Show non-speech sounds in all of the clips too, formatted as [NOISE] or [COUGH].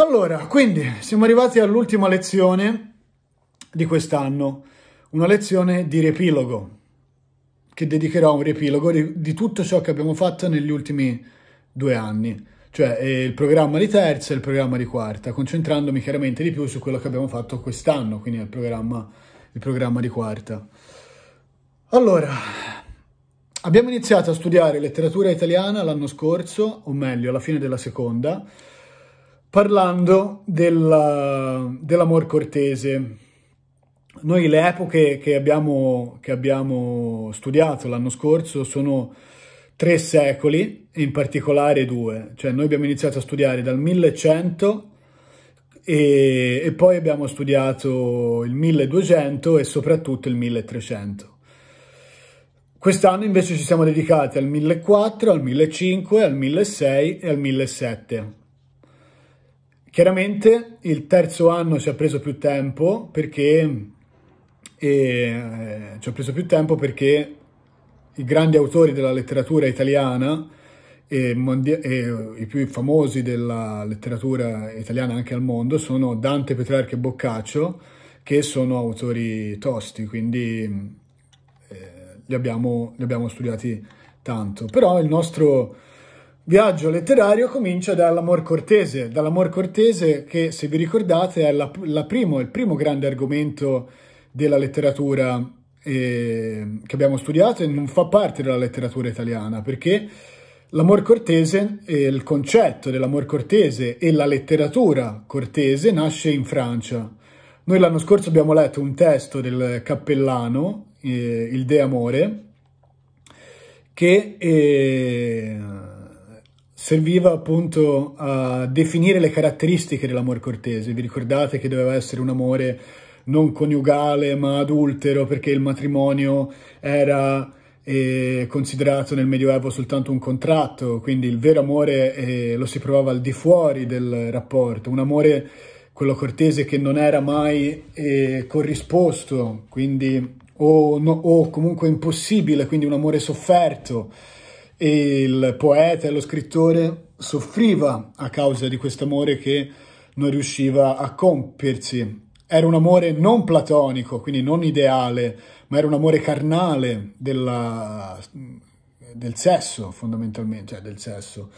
Allora, quindi siamo arrivati all'ultima lezione di quest'anno, una lezione di riepilogo, che dedicherò a un riepilogo di, di, tutto ciò che abbiamo fatto negli ultimi due anni, cioè eh, il programma di terza e il programma di quarta, concentrandomi chiaramente di più su quello che abbiamo fatto quest'anno, quindi il programma, il programma di quarta. Allora, abbiamo iniziato a studiare letteratura italiana l'anno scorso, o meglio alla fine della seconda, parlando della, dell'amor cortese. Noi le epoche che abbiamo, che abbiamo studiato l'anno scorso sono tre secoli, in particolare due. Cioè noi abbiamo iniziato a studiare dal 1100 e, e, poi abbiamo studiato il 1200 e soprattutto il 1300. Quest'anno invece ci siamo dedicati al 1400, al 1500, al 1600 e al 1700. Chiaramente il terzo anno ci ha preso più tempo perché, eh, ci ha preso più tempo perché i grandi autori della letteratura italiana e, e, i più famosi della letteratura italiana anche al mondo sono Dante, Petrarca e Boccaccio, che sono autori tosti, quindi eh, li, abbiamo, li abbiamo studiati tanto. Però il nostro viaggio letterario comincia dall'amor cortese, dall'amor cortese che se vi ricordate è la, la primo, il primo grande argomento della letteratura eh, che abbiamo studiato e non fa parte della letteratura italiana perché l'amor cortese, eh, il concetto dell'amor cortese e la letteratura cortese nasce in Francia. Noi l'anno scorso abbiamo letto un testo del cappellano, eh, Il De Amore, che eh, serviva appunto a definire le caratteristiche dell'amor cortese. Vi ricordate che doveva essere un amore non coniugale ma adultero perché il matrimonio era eh, considerato nel Medioevo soltanto un contratto, quindi il vero amore eh, lo si provava al di fuori del rapporto, un amore quello cortese che non era mai eh, corrisposto, quindi o, no, o comunque impossibile, quindi un amore sofferto e il poeta e lo scrittore soffriva a causa di questo amore che non riusciva a compiersi. Era un amore non platonico, quindi non ideale, ma era un amore carnale della, del sesso, fondamentalmente, cioè del sesso,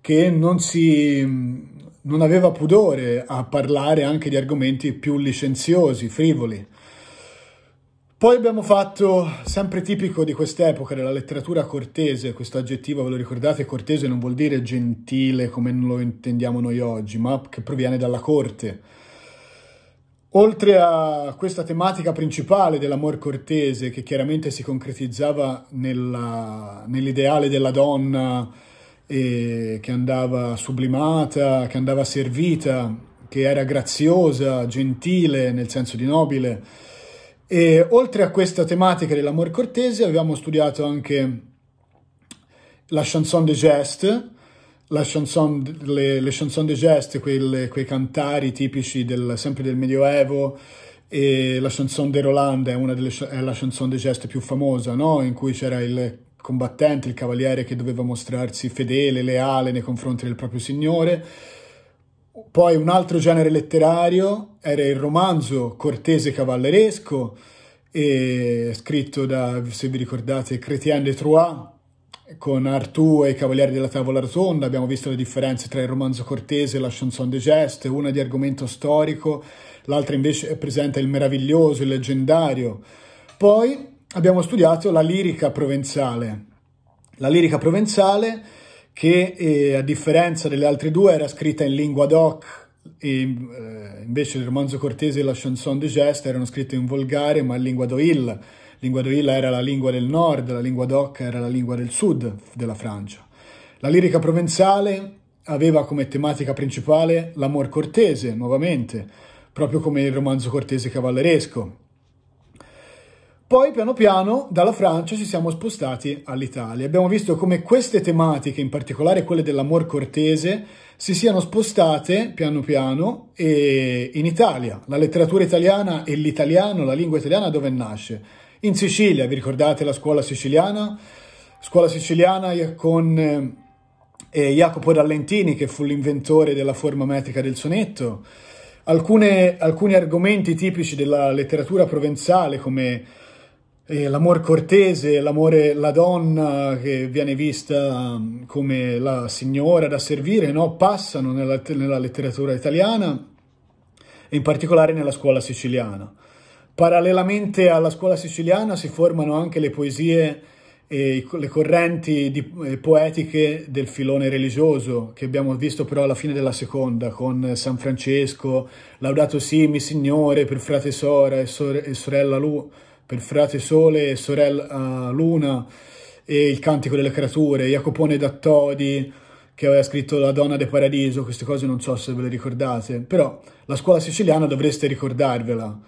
che non, si, non aveva pudore a parlare anche di argomenti più licenziosi, frivoli. Poi abbiamo fatto, sempre tipico di quest'epoca, della letteratura cortese, questo aggettivo ve lo ricordate, cortese non vuol dire gentile come lo intendiamo noi oggi, ma che proviene dalla corte. Oltre a questa tematica principale dell'amor cortese, che chiaramente si concretizzava nell'ideale della donna eh, che andava sublimata, che andava servita, che era graziosa, gentile nel senso di nobile, e oltre a questa tematica dell'amor cortese abbiamo studiato anche la chanson de geste, chanson, le, le, chanson de geste, quelle, quei cantari tipici del, sempre del Medioevo, e la chanson de Roland è, una delle, è la chanson de geste più famosa, no? in cui c'era il combattente, il cavaliere che doveva mostrarsi fedele, leale nei confronti del proprio signore poi un altro genere letterario era il romanzo cortese cavalleresco, scritto da, se vi ricordate, Chrétien de Troyes, con Artù e i Cavalieri della Tavola Rotonda. Abbiamo visto le differenze tra il romanzo cortese e la chanson de geste, una di argomento storico, l'altra invece presenta il meraviglioso, il leggendario. Poi abbiamo studiato la lirica provenzale. La lirica provenzale che eh, a differenza delle altre due era scritta in lingua doc e, eh, invece il romanzo cortese e la chanson de geste erano scritte in volgare ma in lingua d'Oil. Lingua d'Oil era la lingua del nord, la lingua doc era la lingua del sud della Francia. La lirica provenzale aveva come tematica principale l'amor cortese, nuovamente, proprio come il romanzo cortese cavalleresco, poi piano piano dalla Francia ci siamo spostati all'Italia. Abbiamo visto come queste tematiche, in particolare quelle dell'amor cortese, si siano spostate piano piano in Italia. La letteratura italiana e l'italiano, la lingua italiana dove nasce? In Sicilia, vi ricordate la scuola siciliana? Scuola siciliana eh, con eh, eh, Jacopo Rallentini che fu l'inventore della forma metrica del sonetto. Alcune, alcuni argomenti tipici della letteratura provenzale come eh, l'amor cortese, l'amore, la donna che viene vista um, come la signora da servire, no? passano nella, nella letteratura italiana e in particolare nella scuola siciliana. Parallelamente alla scuola siciliana si formano anche le poesie e le correnti di, eh, poetiche del filone religioso che abbiamo visto però alla fine della seconda con San Francesco, Laudato Simi, Signore, per frate Sora e, sorella Lu, per Frate Sole, Sorella eh, Luna e Il Cantico delle Creature, Jacopone da Todi che aveva scritto La Donna del Paradiso, queste cose non so se ve le ricordate, però la scuola siciliana dovreste ricordarvela.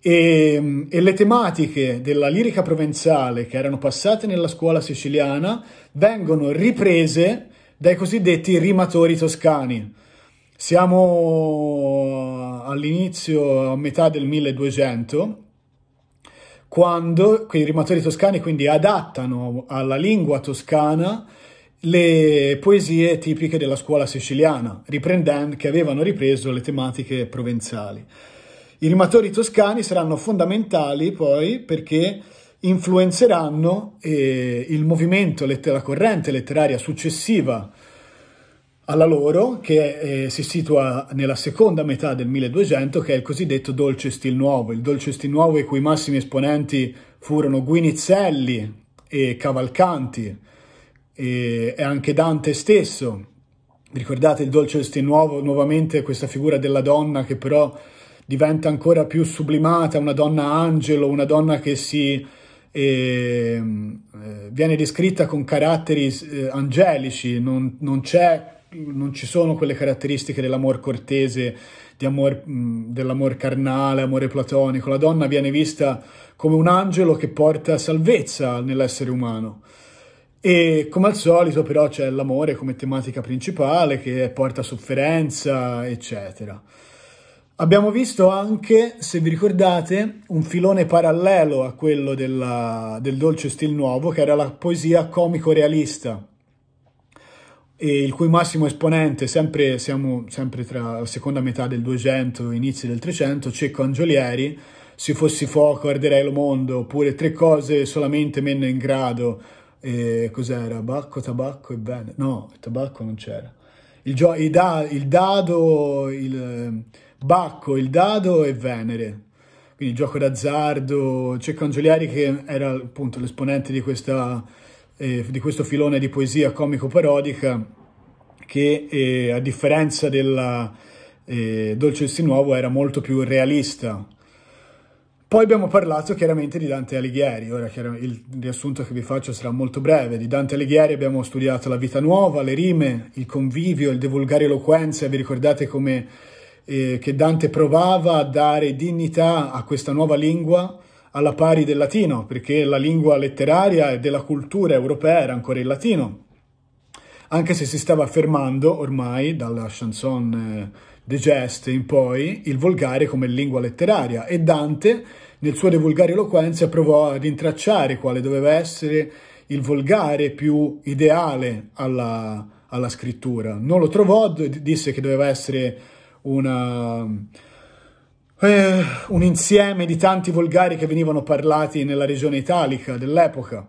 E, e, le tematiche della lirica provenzale che erano passate nella scuola siciliana vengono riprese dai cosiddetti rimatori toscani. Siamo all'inizio, a metà del 1200, quando i rimatori toscani quindi adattano alla lingua toscana le poesie tipiche della scuola siciliana, riprendendo, che avevano ripreso le tematiche provenzali. I rimatori toscani saranno fondamentali poi perché influenzeranno eh, il movimento, la corrente letteraria successiva alla loro, che eh, si situa nella seconda metà del 1200, che è il cosiddetto dolce stil nuovo, il dolce stil nuovo i cui massimi esponenti furono Guinizelli e Cavalcanti, e, e anche Dante stesso. ricordate il dolce stil nuovo, nuovamente questa figura della donna che però diventa ancora più sublimata, una donna angelo, una donna che si... Ehm, eh, viene descritta con caratteri eh, angelici, non, non c'è non ci sono quelle caratteristiche dell'amor cortese, amor, dell'amor carnale, amore platonico. La donna viene vista come un angelo che porta salvezza nell'essere umano. E come al solito però c'è l'amore come tematica principale che porta sofferenza, eccetera. Abbiamo visto anche, se vi ricordate, un filone parallelo a quello della, del dolce stil nuovo, che era la poesia comico-realista il cui massimo esponente, sempre, siamo sempre tra la seconda metà del 200 e inizi del 300, Cecco Angiolieri, se fossi fuoco arderei lo mondo, oppure tre cose solamente menne in grado, eh, cos'era? Bacco, tabacco e bene, no, il tabacco non c'era, il, gio- il, da- il dado, il bacco, il dado e Venere, quindi gioco d'azzardo, Cecco Angiolieri che era appunto l'esponente di questa eh, di questo filone di poesia comico-parodica che eh, a differenza della eh, Dolcezzi Nuovo era molto più realista. Poi abbiamo parlato chiaramente di Dante Alighieri, ora il riassunto che vi faccio sarà molto breve. Di Dante Alighieri abbiamo studiato la vita nuova, le rime, il convivio, il divulgare eloquenza, vi ricordate come eh, Dante provava a dare dignità a questa nuova lingua alla pari del latino, perché la lingua letteraria e della cultura europea era ancora il latino, anche se si stava affermando ormai dalla chanson eh, De Geste in poi il volgare come lingua letteraria e Dante nel suo De Vulgare Eloquenzia provò a rintracciare quale doveva essere il volgare più ideale alla, alla scrittura. Non lo trovò, disse che doveva essere una eh, un insieme di tanti volgari che venivano parlati nella regione italica dell'epoca,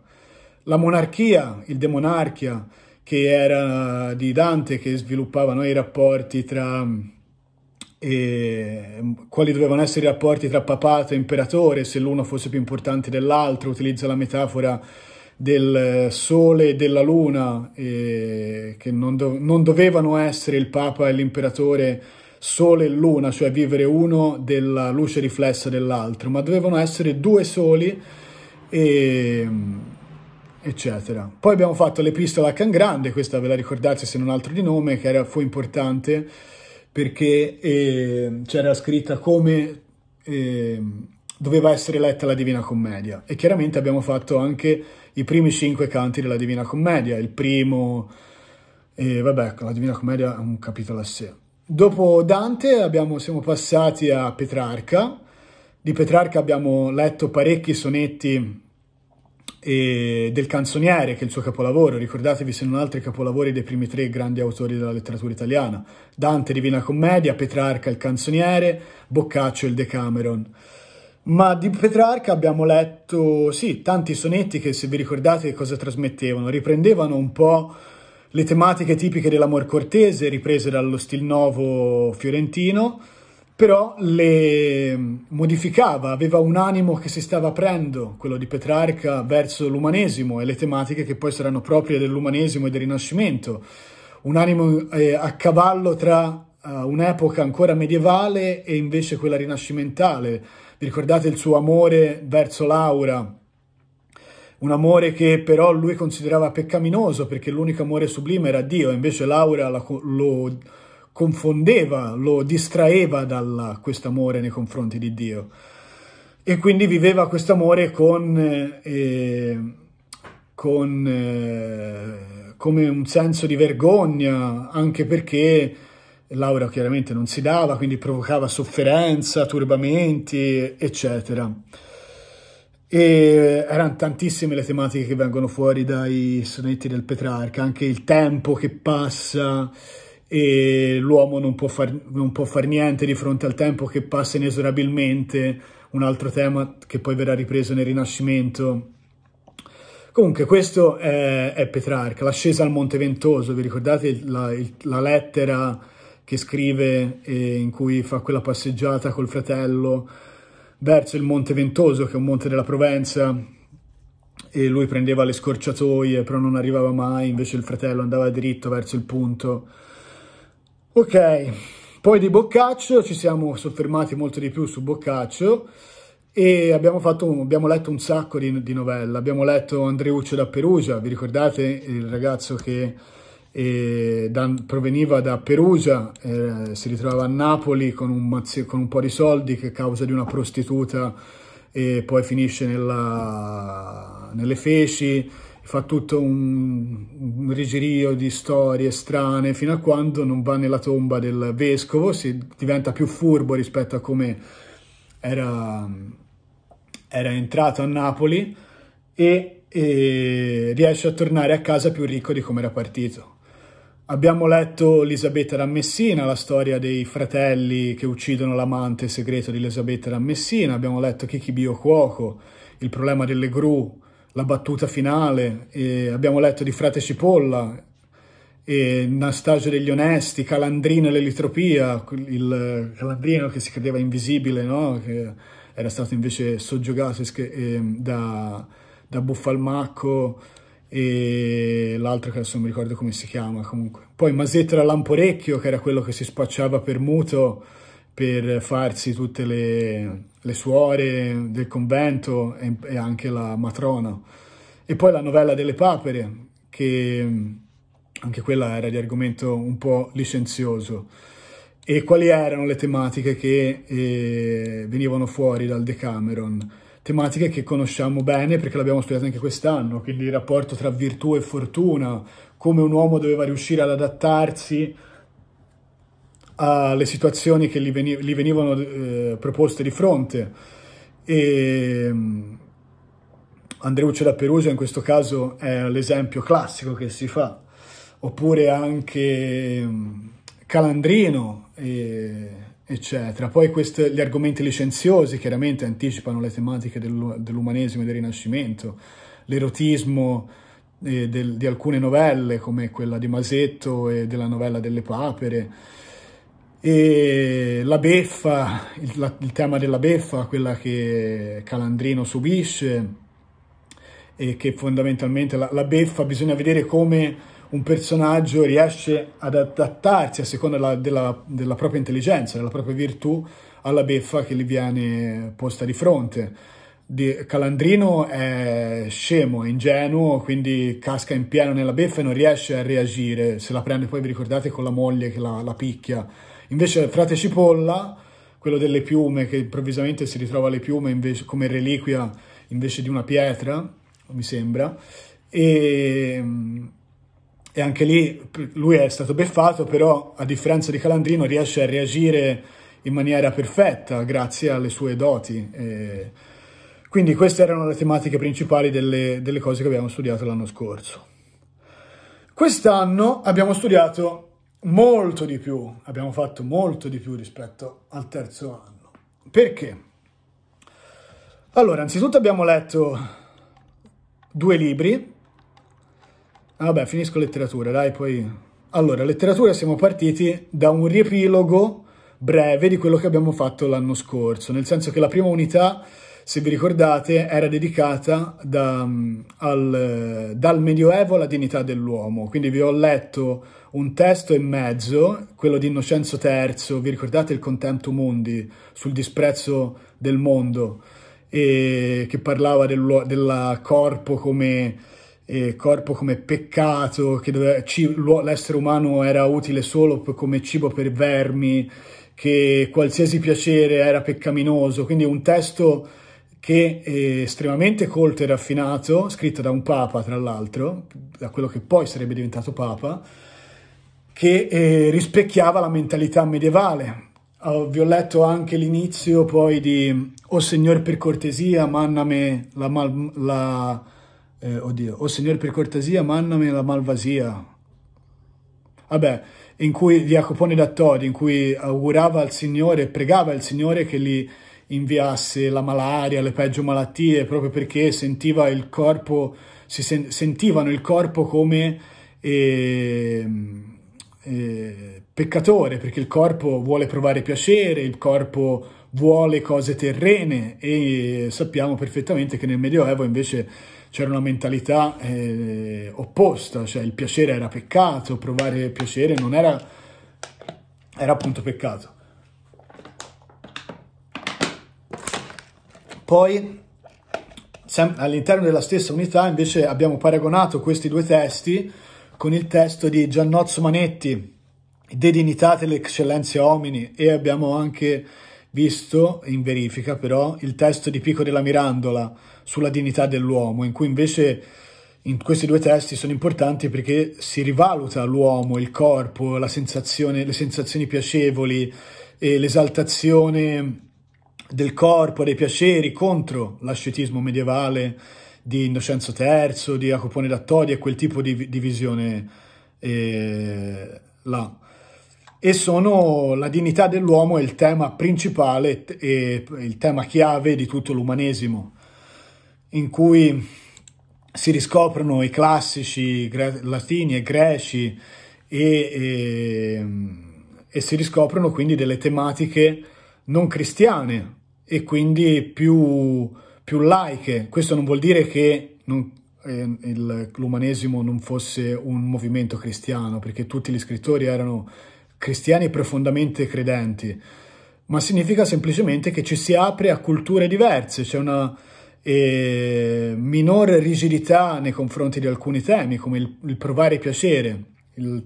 la monarchia, il demonarchia, che era di Dante, che sviluppavano i rapporti tra... Eh, quali dovevano essere i rapporti tra papato e imperatore, se l'uno fosse più importante dell'altro, utilizza la metafora del sole e della luna, eh, che non, do non dovevano essere il papa e l'imperatore Sole e Luna, cioè vivere uno della luce riflessa dell'altro, ma dovevano essere due soli e eccetera. Poi abbiamo fatto l'epistola a Can Grande, questa ve la ricordate se non altro di nome, che era, fu importante perché eh, c'era scritta come eh, doveva essere letta la Divina Commedia e chiaramente abbiamo fatto anche i primi cinque canti della Divina Commedia, il primo, eh, vabbè, la Divina Commedia è un capitolo a sé. Dopo Dante abbiamo, siamo passati a Petrarca. Di Petrarca abbiamo letto parecchi sonetti e del canzoniere, che è il suo capolavoro. Ricordatevi se non altri capolavori dei primi tre grandi autori della letteratura italiana. Dante, Divina Commedia, Petrarca, il canzoniere, Boccaccio, il Decameron. Ma di Petrarca abbiamo letto, sì, tanti sonetti che, se vi ricordate cosa trasmettevano, riprendevano un po' le tematiche tipiche dell'amor cortese riprese dallo stil nuovo fiorentino, però le mm, modificava, aveva un animo che si stava aprendo, quello di Petrarca, verso l'umanesimo e le tematiche che poi saranno proprie dell'umanesimo e del Rinascimento, un animo eh, a cavallo tra uh, un'epoca ancora medievale e invece quella rinascimentale. Vi ricordate il suo amore verso Laura, un amore che però lui considerava peccaminoso perché l'unico amore sublime era Dio, invece Laura la, lo confondeva, lo distraeva da questo amore nei confronti di Dio e quindi viveva questo amore con, eh, con eh, come un senso di vergogna, anche perché Laura chiaramente non si dava, quindi provocava sofferenza, turbamenti, eccetera. E erano tantissime le tematiche che vengono fuori dai sonetti del Petrarca, anche il tempo che passa e l'uomo non può, fare non può far niente di fronte al tempo che passa inesorabilmente, un altro tema che poi verrà ripreso nel Rinascimento. Comunque questo è, è Petrarca, l'ascesa al Monte Ventoso, vi ricordate la, la lettera che scrive eh, in cui fa quella passeggiata col fratello verso il Monte Ventoso, che è un monte della Provenza, e lui prendeva le scorciatoie, però non arrivava mai, invece il fratello andava dritto verso il punto. Ok, poi di Boccaccio ci siamo soffermati molto di più su Boccaccio e abbiamo, fatto, abbiamo letto un sacco di, di novella. Abbiamo letto Andreuccio da Perugia, vi ricordate il ragazzo che da, proveniva da Perugia, eh, si ritrova a Napoli con un, con un, po' di soldi che causa di una prostituta e poi finisce nella, nelle feci, fa tutto un, un rigirio di storie strane fino a quando non va nella tomba del vescovo, si diventa più furbo rispetto a come era, era entrato a Napoli e, e riesce a tornare a casa più ricco di come era partito. Abbiamo letto Elisabetta da Messina, la storia dei fratelli che uccidono l'amante segreto di Elisabetta da Messina, abbiamo letto Kikibio Cuoco, il problema delle gru, la battuta finale, e abbiamo letto di Frate Cipolla, e Nastasio degli Onesti, Calandrino e l'elitropia, il Calandrino che si credeva invisibile, no? che era stato invece soggiogato ehm, da, da Buffalmacco, e l'altro che adesso non mi ricordo come si chiama comunque. Poi Masetra Lamporecchio, che era quello che si spacciava per muto per farsi tutte le, le suore del convento e, e, anche la matrona. E poi la novella delle papere, che anche quella era di argomento un po' licenzioso. E quali erano le tematiche che eh, venivano fuori dal Decameron? tematiche che conosciamo bene perché l'abbiamo studiata anche quest'anno, quindi il rapporto tra virtù e fortuna, come un uomo doveva riuscire ad adattarsi alle situazioni che gli, veniv gli venivano eh, proposte di fronte. E, mm, Andreuccio da Perugia in questo caso è l'esempio classico che si fa, oppure anche mm, Calandrino. E, eccetera. Poi questi, gli argomenti licenziosi chiaramente anticipano le tematiche del, dell'umanesimo e del Rinascimento, l'erotismo eh, del, di alcune novelle come quella di Masetto e della novella delle papere, e la beffa, il, la, il tema della beffa, quella che Calandrino subisce, e che fondamentalmente la, la beffa bisogna vedere come un personaggio riesce ad adattarsi a seconda della, della, della propria intelligenza, della propria virtù, alla beffa che gli viene posta di fronte. Di, Calandrino è scemo, ingenuo, quindi casca in pieno nella beffa e non riesce a reagire. Se la prende poi, vi ricordate, con la moglie che la, la picchia. Invece Frate Cipolla, quello delle piume, che improvvisamente si ritrova le piume invece, come reliquia invece di una pietra, mi sembra, e e anche lì lui è stato beffato, però a differenza di Calandrino riesce a reagire in maniera perfetta grazie alle sue doti. E quindi queste erano le tematiche principali delle, delle cose che abbiamo studiato l'anno scorso. Quest'anno abbiamo studiato molto di più, abbiamo fatto molto di più rispetto al terzo anno. Perché? Allora, anzitutto abbiamo letto due libri, Ah, vabbè, finisco letteratura, dai, poi... Allora, letteratura siamo partiti da un riepilogo breve di quello che abbiamo fatto l'anno scorso, nel senso che la prima unità, se vi ricordate, era dedicata da, mm, al, dal Medioevo alla dignità dell'uomo, quindi vi ho letto un testo e mezzo, quello di Innocenzo III, vi ricordate il Contento Mundi sul disprezzo del mondo, e che parlava del, della corpo come eh, corpo come peccato, che dove, ci, l'essere umano era utile solo come cibo per vermi, che qualsiasi piacere era peccaminoso, quindi un testo che è eh, estremamente colto e raffinato, scritto da un papa tra l'altro, da quello che poi sarebbe diventato papa, che eh, rispecchiava la mentalità medievale. vi ho letto anche l'inizio poi di O oh, Signor per cortesia, manname la, la eh, oddio, oh signore per cortesia mandami la malvasia. Vabbè, in cui Jacopone da Todi, in cui augurava al Signore, pregava il Signore che gli inviasse la malaria, le peggio malattie, proprio perché sentiva il corpo, si sen sentivano il corpo come eh, eh, peccatore, perché il corpo vuole provare piacere, il corpo vuole cose terrene e sappiamo perfettamente che nel Medioevo invece c'era una mentalità eh, opposta, cioè il piacere era peccato, provare piacere non era, era appunto peccato. Poi all'interno della stessa unità invece abbiamo paragonato questi due testi con il testo di Giannozzo Manetti, De dignitate le eccellenze omini, e abbiamo anche visto in verifica però il testo di Pico della Mirandola, sulla dignità dell'uomo, in cui invece in questi due testi sono importanti perché si rivaluta l'uomo, il corpo, sensazione, le sensazioni piacevoli e l'esaltazione del corpo, dei piaceri contro l'ascetismo medievale di Innocenzo III, di Jacopone da e quel tipo di, di visione eh, là. E sono la dignità dell'uomo è il tema principale e il tema chiave di tutto l'umanesimo in cui si riscoprono i classici gre- latini e greci e, e, ehm, e si riscoprono quindi delle tematiche non cristiane e quindi più, più laiche. Questo non vuol dire che non, eh, il, l'umanesimo non fosse un movimento cristiano, perché tutti gli scrittori erano cristiani profondamente credenti, ma significa semplicemente che ci si apre a culture diverse, c'è una e minore rigidità nei confronti di alcuni temi, come il, il provare piacere. Il,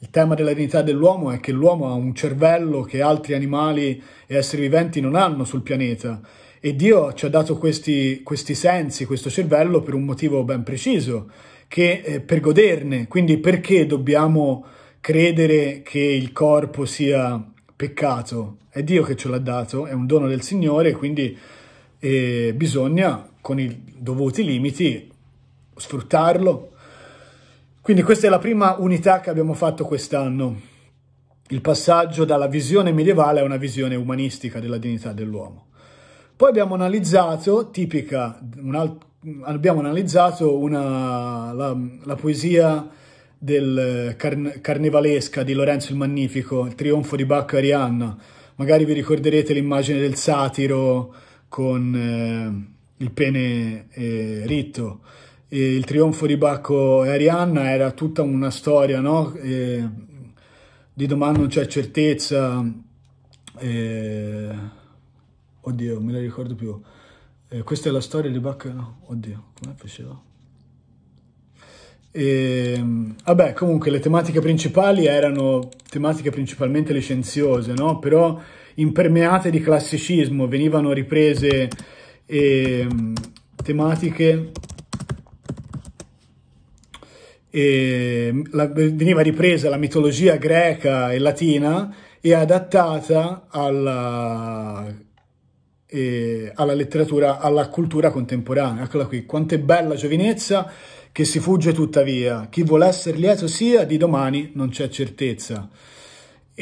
il, tema della dignità dell'uomo è che l'uomo ha un cervello che altri animali e esseri viventi non hanno sul pianeta e Dio ci ha dato questi, questi sensi, questo cervello per un motivo ben preciso, che per goderne. Quindi perché dobbiamo credere che il corpo sia peccato? È Dio che ce l'ha dato, è un dono del Signore, quindi e bisogna con i dovuti limiti sfruttarlo. Quindi questa è la prima unità che abbiamo fatto quest'anno, il passaggio dalla visione medievale a una visione umanistica della dignità dell'uomo. Poi abbiamo analizzato, tipica, un abbiamo analizzato una, la, la, poesia del car carnevalesca di Lorenzo il Magnifico, il trionfo di Bacca Arianna. Magari vi ricorderete l'immagine del satiro, con eh, il pene eh, ritto. E il trionfo di Bacco e Arianna era tutta una storia, no? E di domani non c'è certezza. E... Oddio, me la ricordo più. E questa è la storia di Bacco, no? Oddio, come faceva? E, vabbè, comunque le tematiche principali erano tematiche principalmente licenziose, no? Però impermeate di classicismo, venivano riprese eh, tematiche eh, la, veniva ripresa la mitologia greca e latina e adattata alla, eh, alla letteratura, alla cultura contemporanea. Eccola qui, quanto è bella giovinezza che si fugge tuttavia. Chi vuole essere lieto sia, di domani non c'è certezza.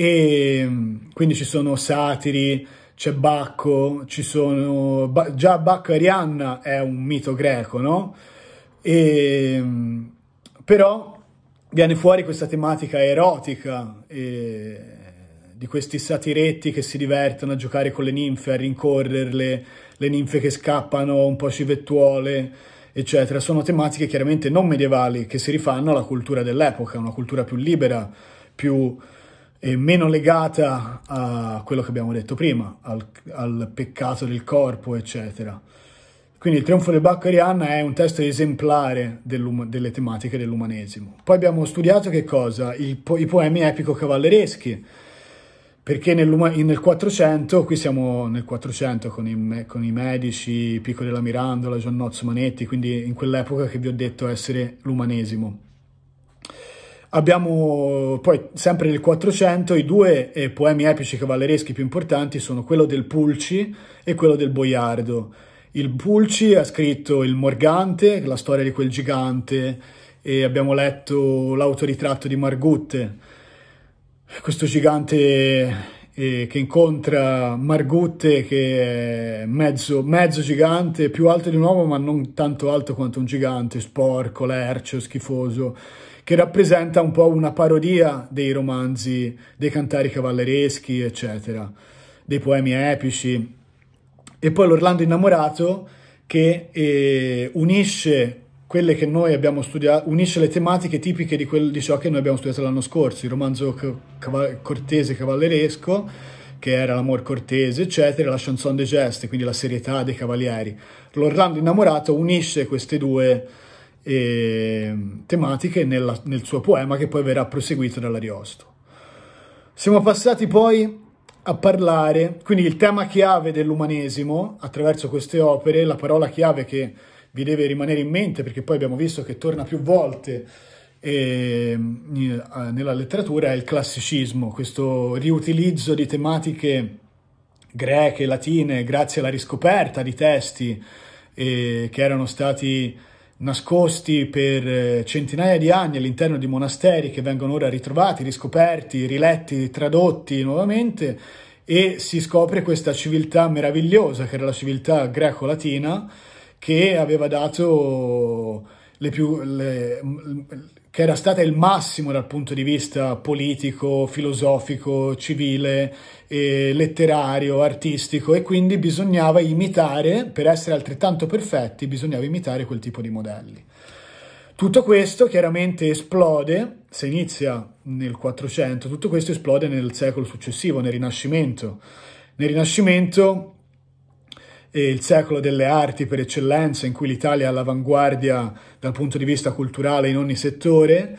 E quindi ci sono satiri, c'è Bacco, ci sono... Ba- già Bacco e Rihanna è un mito greco, no? E, però viene fuori questa tematica erotica e, di questi satiretti che si divertono a giocare con le ninfe, a rincorrerle, le ninfe che scappano un po' civettuole, eccetera. Sono tematiche chiaramente non medievali che si rifanno alla cultura dell'epoca, una cultura più libera, più e meno legata a quello che abbiamo detto prima, al, al peccato del corpo, eccetera. Quindi il Trionfo del Bacco Arianna è un testo esemplare delle tematiche dell'umanesimo. Poi abbiamo studiato che cosa? Po- I poemi epico-cavallereschi, perché nel, nel 400, qui siamo nel 400 con i, con i Medici, Pico della Mirandola, Giannozzo Manetti, quindi in quell'epoca che vi ho detto essere l'umanesimo. Abbiamo eh, poi sempre nel 400 i due eh, poemi epici cavallereschi più importanti sono quello del Pulci e quello del Boiardo. Il Pulci ha scritto Il Morgante, la storia di quel gigante, e abbiamo letto l'autoritratto di Margutte, questo gigante eh, che incontra Margutte che è mezzo, mezzo, gigante, più alto di un uomo ma non tanto alto quanto un gigante, sporco, lercio, schifoso, che rappresenta un po' una parodia dei romanzi, dei cantari cavallereschi, eccetera, dei poemi epici. E poi l'Orlando innamorato che eh, unisce quelle che noi abbiamo studiato, unisce le tematiche tipiche di, quel, di ciò che noi abbiamo studiato l'anno scorso, il romanzo cav- cortese cavalleresco, che era l'amor cortese, eccetera, la chanson de geste, quindi la serietà dei cavalieri. L'Orlando innamorato unisce queste due eh, tematiche nella, nel suo poema che poi verrà proseguito dall'Ariosto. Siamo passati poi a parlare, quindi il tema chiave dell'umanesimo, attraverso queste opere, la parola chiave che vi deve rimanere in mente perché poi abbiamo visto che torna più volte e, ehm, nella letteratura è il classicismo, questo riutilizzo di tematiche greche, latine, grazie alla riscoperta di testi eh, che erano stati nascosti per eh, centinaia di anni all'interno di monasteri che vengono ora ritrovati, riscoperti, riletti, tradotti nuovamente e si scopre questa civiltà meravigliosa che era la civiltà greco-latina che aveva dato le più... Le, che era stata il massimo dal punto di vista politico, filosofico, civile, eh, letterario, artistico e quindi bisognava imitare, per essere altrettanto perfetti, bisognava imitare quel tipo di modelli. Tutto questo chiaramente esplode, se inizia nel 400, tutto questo esplode nel secolo successivo, nel Rinascimento. Nel Rinascimento e il secolo delle arti per eccellenza in cui l'Italia è all'avanguardia dal punto di vista culturale in ogni settore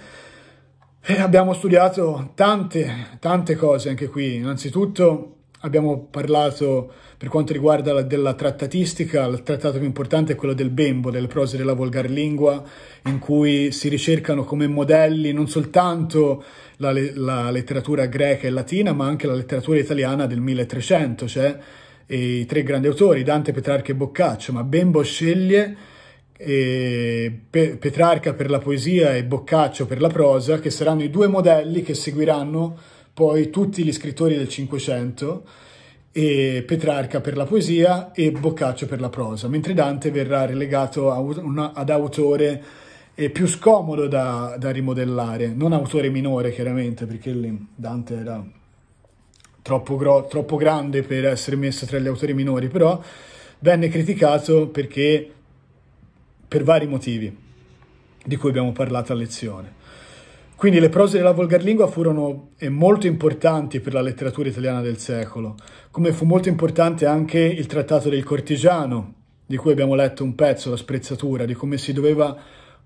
e abbiamo studiato tante, tante cose anche qui. Innanzitutto abbiamo parlato per quanto riguarda la, della trattatistica, il trattato più importante è quello del Bembo, delle prose della volgar lingua, in cui si ricercano come modelli non soltanto la, la letteratura greca e latina, ma anche la letteratura italiana del 1300, cioè i tre grandi autori, Dante, Petrarca e Boccaccio, ma Bembo sceglie eh, Petrarca per la poesia e Boccaccio per la prosa, che saranno i due modelli che seguiranno poi tutti gli scrittori del Cinquecento, Petrarca per la poesia e Boccaccio per la prosa, mentre Dante verrà relegato una, ad autore eh, più scomodo da, da, rimodellare, non autore minore chiaramente, perché Dante era troppo, gro- troppo grande per essere messo tra gli autori minori, però venne criticato perché per vari motivi di cui abbiamo parlato a lezione. Quindi le prose della volgar lingua furono eh, molto importanti per la letteratura italiana del secolo, come fu molto importante anche il trattato del cortigiano, di cui abbiamo letto un pezzo, la sprezzatura, di come si doveva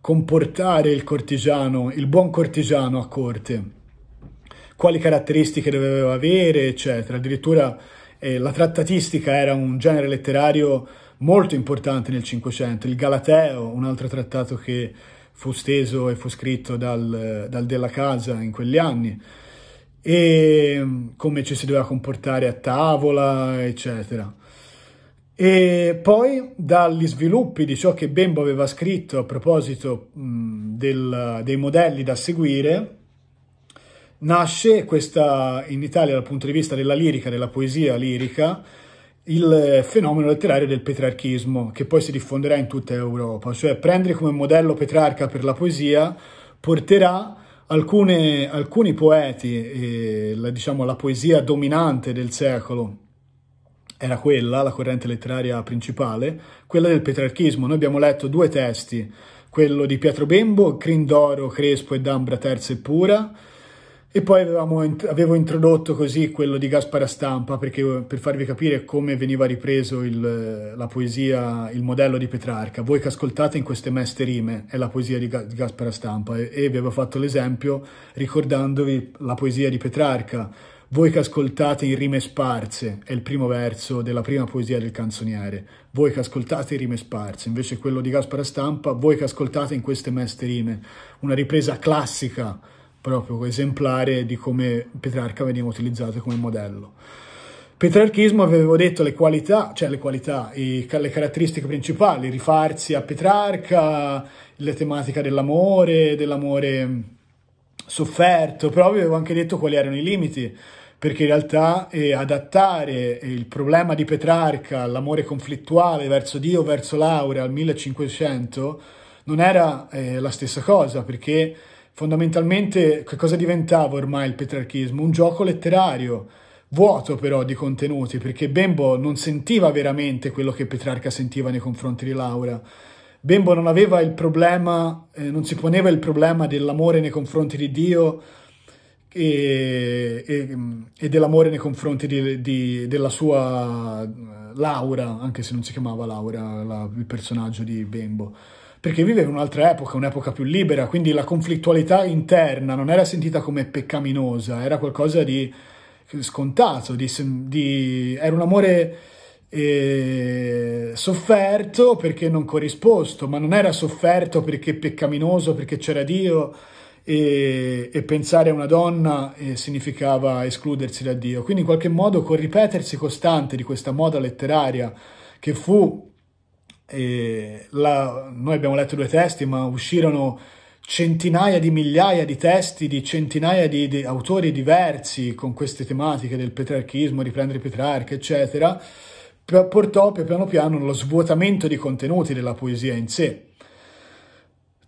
comportare il cortigiano, il buon cortigiano a corte quali caratteristiche doveva avere, eccetera. Addirittura eh, la trattatistica era un genere letterario molto importante nel Cinquecento, il Galateo, un altro trattato che fu steso e fu scritto dal, dal Della Casa in quegli anni, e come ci si doveva comportare a tavola, eccetera. E poi dagli sviluppi di ciò che Bembo aveva scritto a proposito mh, del, dei modelli da seguire, nasce questa, in Italia dal punto di vista della lirica, della poesia lirica, il eh, fenomeno letterario del petrarchismo, che poi si diffonderà in tutta Europa. Cioè prendere come modello Petrarca per la poesia porterà alcune, alcuni poeti, eh, la, diciamo la poesia dominante del secolo, era quella, la corrente letteraria principale, quella del petrarchismo. Noi abbiamo letto due testi, quello di Pietro Bembo, Crindoro, Crespo e D'Ambra Terza e Pura, e poi avevamo, avevo introdotto così quello di Gaspara Stampa perché, eh, per farvi capire come veniva ripreso il, eh, la poesia, il modello di Petrarca. Voi che ascoltate in queste meste rime è la poesia di, Ga, di Gaspara Stampa e, e vi avevo fatto l'esempio ricordandovi la poesia di Petrarca. Voi che ascoltate in rime sparse è il primo verso della prima poesia del canzoniere. Voi che ascoltate in rime sparse, invece quello di Gaspara Stampa, voi che ascoltate in queste meste rime, una ripresa classica proprio esemplare di come Petrarca veniva utilizzato come modello. Petrarchismo, avevo detto, le qualità, cioè le qualità, i, le caratteristiche principali, rifarsi a Petrarca, la tematica dell'amore, dell'amore sofferto, però vi avevo anche detto quali erano i limiti, perché in realtà eh, adattare eh, il problema di Petrarca, l'amore conflittuale verso Dio, verso Laura, al 1500, non era eh, la stessa cosa, perché Fondamentalmente che cosa diventava ormai il petrarchismo? Un gioco letterario, vuoto però di contenuti, perché Bembo non sentiva veramente quello che Petrarca sentiva nei confronti di Laura. Bembo non aveva il problema, eh, non si poneva il problema dell'amore nei confronti di Dio e, e, e dell'amore nei confronti di, di, della sua eh, Laura, anche se non si chiamava Laura la, il personaggio di Bembo perché viveva un'altra epoca, un'epoca più libera, quindi la conflittualità interna non era sentita come peccaminosa, era qualcosa di scontato, di, di, era un amore eh, sofferto perché non corrisposto, ma non era sofferto perché peccaminoso, perché c'era Dio e, e pensare a una donna eh, significava escludersi da Dio. Quindi in qualche modo col ripetersi costante di questa moda letteraria che fu la, noi abbiamo letto due testi, ma uscirono centinaia di migliaia di testi di centinaia di, di autori diversi con queste tematiche del petrarchismo, riprendere Petrarca, eccetera, portò piano piano allo svuotamento di contenuti della poesia in sé.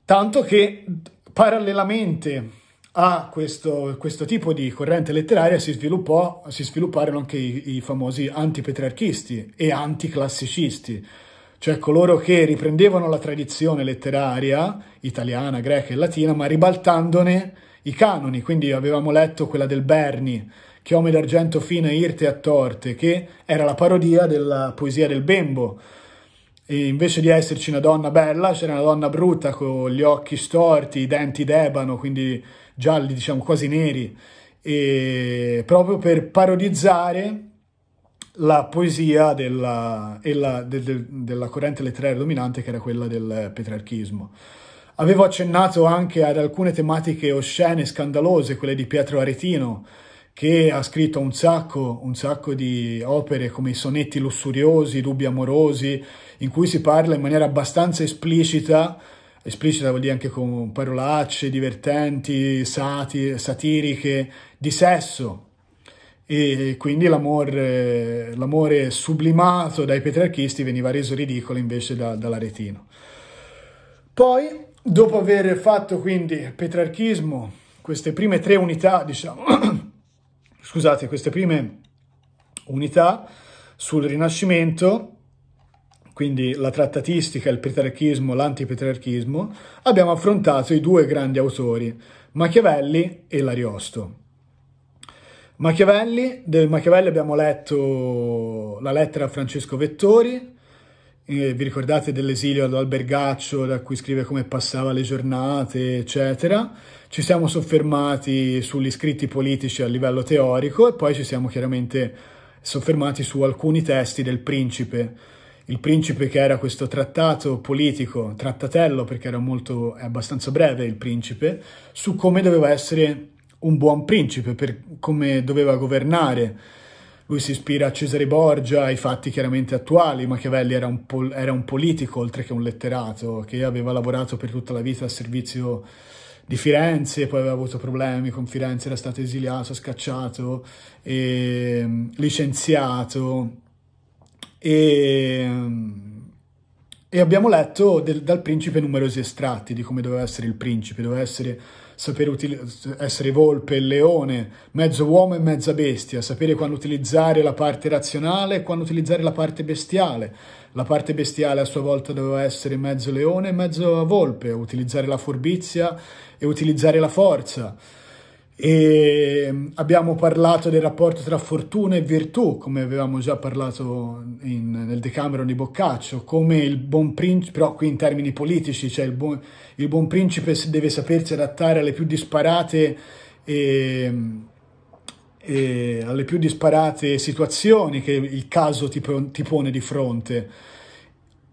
Tanto che parallelamente a questo, questo, tipo di corrente letteraria si, si svilupparono anche i, i famosi antipetrarchisti e anticlassicisti, cioè coloro che riprendevano la tradizione letteraria italiana, greca e latina, ma ribaltandone i canoni. Quindi avevamo letto quella del Berni, Chiome d'argento fine, irte a torte, che era la parodia della poesia del Bembo. E invece di esserci una donna bella, c'era una donna brutta con gli occhi storti, i denti d'ebano, quindi gialli, diciamo quasi neri, e proprio per parodizzare la poesia della, la, de, de, della corrente letteraria dominante che era quella del petrarchismo. Avevo accennato anche ad alcune tematiche oscene, scandalose, quelle di Pietro Aretino, che ha scritto un sacco, un sacco di opere come i sonetti lussuriosi, i dubbi amorosi, in cui si parla in maniera abbastanza esplicita esplicita vuol dire anche con parolacce divertenti, sati, satiriche, di sesso, e quindi l'amore, eh, l'amore sublimato dai petrarchisti veniva reso ridicolo invece da, dall'aretino. Poi, dopo aver fatto quindi petrarchismo, queste prime tre unità, diciamo, [COUGHS] scusate, queste prime unità sul Rinascimento, quindi la trattatistica, il petrarchismo, l'antipetrarchismo, abbiamo affrontato i due grandi autori, Machiavelli e L'Ariosto. Machiavelli, del Machiavelli abbiamo letto la lettera a Francesco Vettori, vi ricordate dell'esilio all'albergaccio da cui scrive come passava le giornate, eccetera. Ci siamo soffermati sugli scritti politici a livello teorico e poi ci siamo chiaramente soffermati su alcuni testi del principe. Il principe che era questo trattato politico, trattatello perché era molto, è abbastanza breve il principe, su come doveva essere un buon principe per come doveva governare. Lui si ispira a Cesare Borgia, ai fatti chiaramente attuali. Machiavelli era un, pol- era un, politico oltre che un letterato, che aveva lavorato per tutta la vita a servizio di Firenze, poi aveva avuto problemi con Firenze, era stato esiliato, scacciato, e ehm, licenziato. E, ehm, e abbiamo letto del, dal principe numerosi estratti di come doveva essere il principe, doveva essere sapere util- essere volpe leone, mezzo uomo e mezza bestia, sapere quando utilizzare la parte razionale e quando utilizzare la parte bestiale. La parte bestiale a sua volta doveva essere mezzo leone e mezzo volpe, utilizzare la furbizia e utilizzare la forza. E mm, abbiamo parlato del rapporto tra fortuna e virtù, come avevamo già parlato in, nel Decameron di Boccaccio, come il buon principe, però qui in termini politici, cioè il buon, il buon principe deve sapersi adattare alle più disparate e, ehm, e alle più disparate situazioni che il caso ti, ti pone di fronte.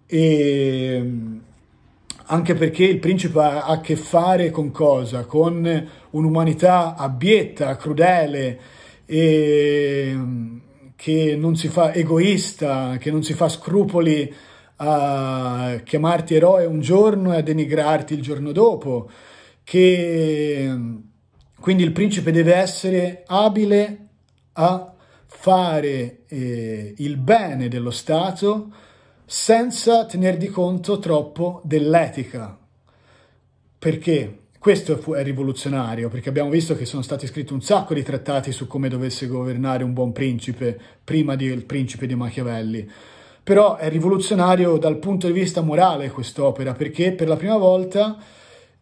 E mm, anche perché il principe ha a che fare con cosa? Con un'umanità abietta, crudele, e, mm, che non si fa egoista, che non si fa scrupoli a chiamarti eroe un giorno e a denigrarti il giorno dopo, che mm, quindi il principe deve essere abile a fare eh, il bene dello Stato senza tener di conto troppo dell'etica. Perché? Questo è rivoluzionario, perché abbiamo visto che sono stati scritti un sacco di trattati su come dovesse governare un buon principe prima del principe di Machiavelli. Però è rivoluzionario dal punto di vista morale quest'opera, perché per la prima volta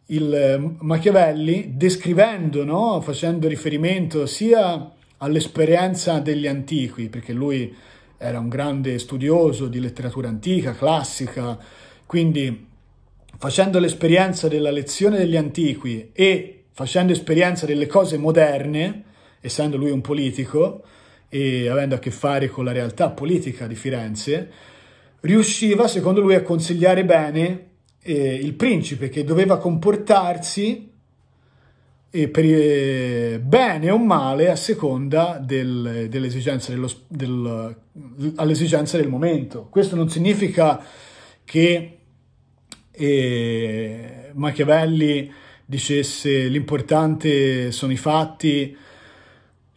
il ehm, Machiavelli, descrivendo, no, facendo riferimento sia all'esperienza degli antichi, perché lui era un grande studioso di letteratura antica, classica, quindi facendo l'esperienza della lezione degli antichi e facendo esperienza delle cose moderne, essendo lui un politico e avendo a che fare con la realtà politica di Firenze, riusciva, secondo lui, a consigliare bene eh, il principe che doveva comportarsi e eh, per eh, bene o male a seconda del, dell'esigenza del, all'esigenza del momento. Questo non significa che e Machiavelli dicesse l'importante sono i fatti,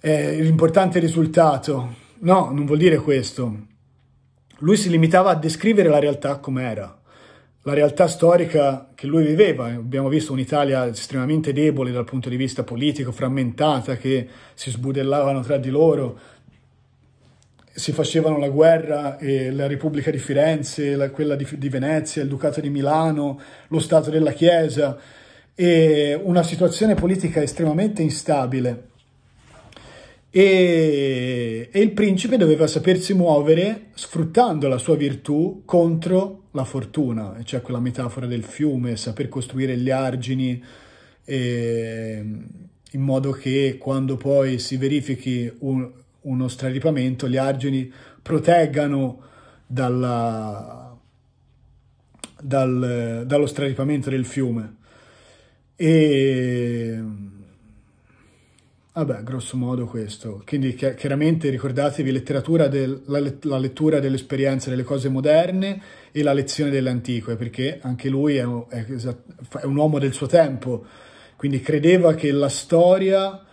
eh, l'importante è il risultato. No, non vuol dire questo. Lui si limitava a descrivere la realtà com'era, la realtà storica che lui viveva. Abbiamo visto un'Italia estremamente debole dal punto di vista politico, frammentata, che si sbudellavano tra di loro, si facevano la guerra e la Repubblica di Firenze, la, quella di, di, Venezia, il Ducato di Milano, lo Stato della Chiesa e una situazione politica estremamente instabile. E, e il principe doveva sapersi muovere sfruttando la sua virtù contro la fortuna, cioè quella metafora del fiume, saper costruire gli argini e, ehm, in modo che quando poi si verifichi un, uno straripamento, gli argini proteggano dalla, dal, dallo straripamento del fiume. E vabbè, grosso modo questo. Quindi chiaramente ricordatevi letteratura del, la, la lettura delle esperienze delle cose moderne e la lezione delle antiche, perché anche lui è è, è un uomo del suo tempo, quindi credeva che la storia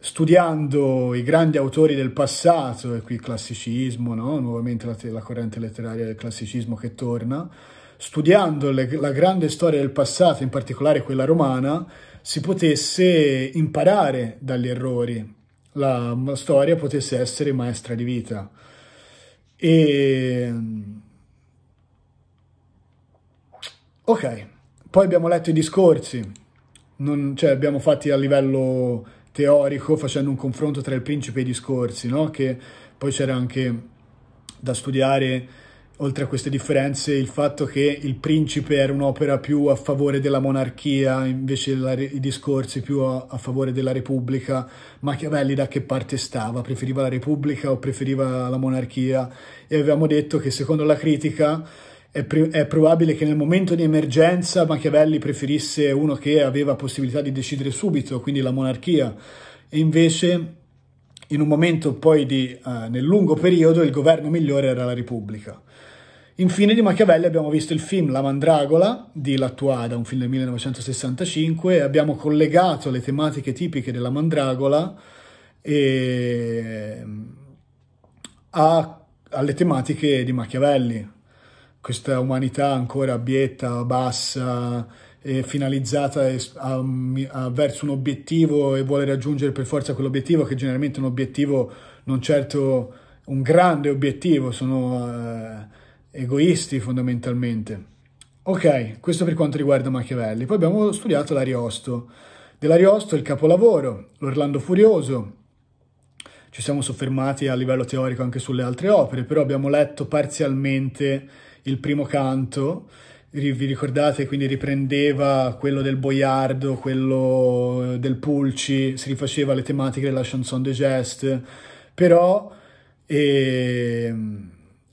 studiando i grandi autori del passato, e qui il classicismo, no? nuovamente la, la, corrente letteraria del classicismo che torna, studiando le, la grande storia del passato, in particolare quella romana, si potesse imparare dagli errori, la, la storia potesse essere maestra di vita. E... Ok, poi abbiamo letto i discorsi, non, cioè abbiamo fatti a livello teorico facendo un confronto tra il principe e i discorsi, no? che poi c'era anche da studiare oltre a queste differenze, il fatto che il principe era un'opera più a favore della monarchia, invece la, i discorsi più a, a, favore della repubblica, Machiavelli da che parte stava, preferiva la repubblica o preferiva la monarchia, e avevamo detto che secondo la critica è, pre- è, probabile che nel momento di emergenza Machiavelli preferisse uno che aveva possibilità di decidere subito, quindi la monarchia, e invece in un momento poi di, eh, nel lungo periodo il governo migliore era la Repubblica. Infine di Machiavelli abbiamo visto il film La Mandragola di Lattuada, un film del 1965, e abbiamo collegato le tematiche tipiche della Mandragola e... Ehm, a... alle tematiche di Machiavelli, questa umanità ancora abietta, bassa, finalizzata a, a, verso un obiettivo e vuole raggiungere per forza quell'obiettivo, che generalmente è un obiettivo non certo un grande obiettivo, sono eh, egoisti fondamentalmente. Ok, questo per quanto riguarda Machiavelli. Poi abbiamo studiato l'Ariosto. Dell'Ariosto il capolavoro, l'Orlando Furioso. Ci siamo soffermati a livello teorico anche sulle altre opere, però abbiamo letto parzialmente il primo canto, vi ricordate? Quindi riprendeva quello del boiardo, quello eh, del pulci, si rifaceva le tematiche della chanson de geste, però, eh,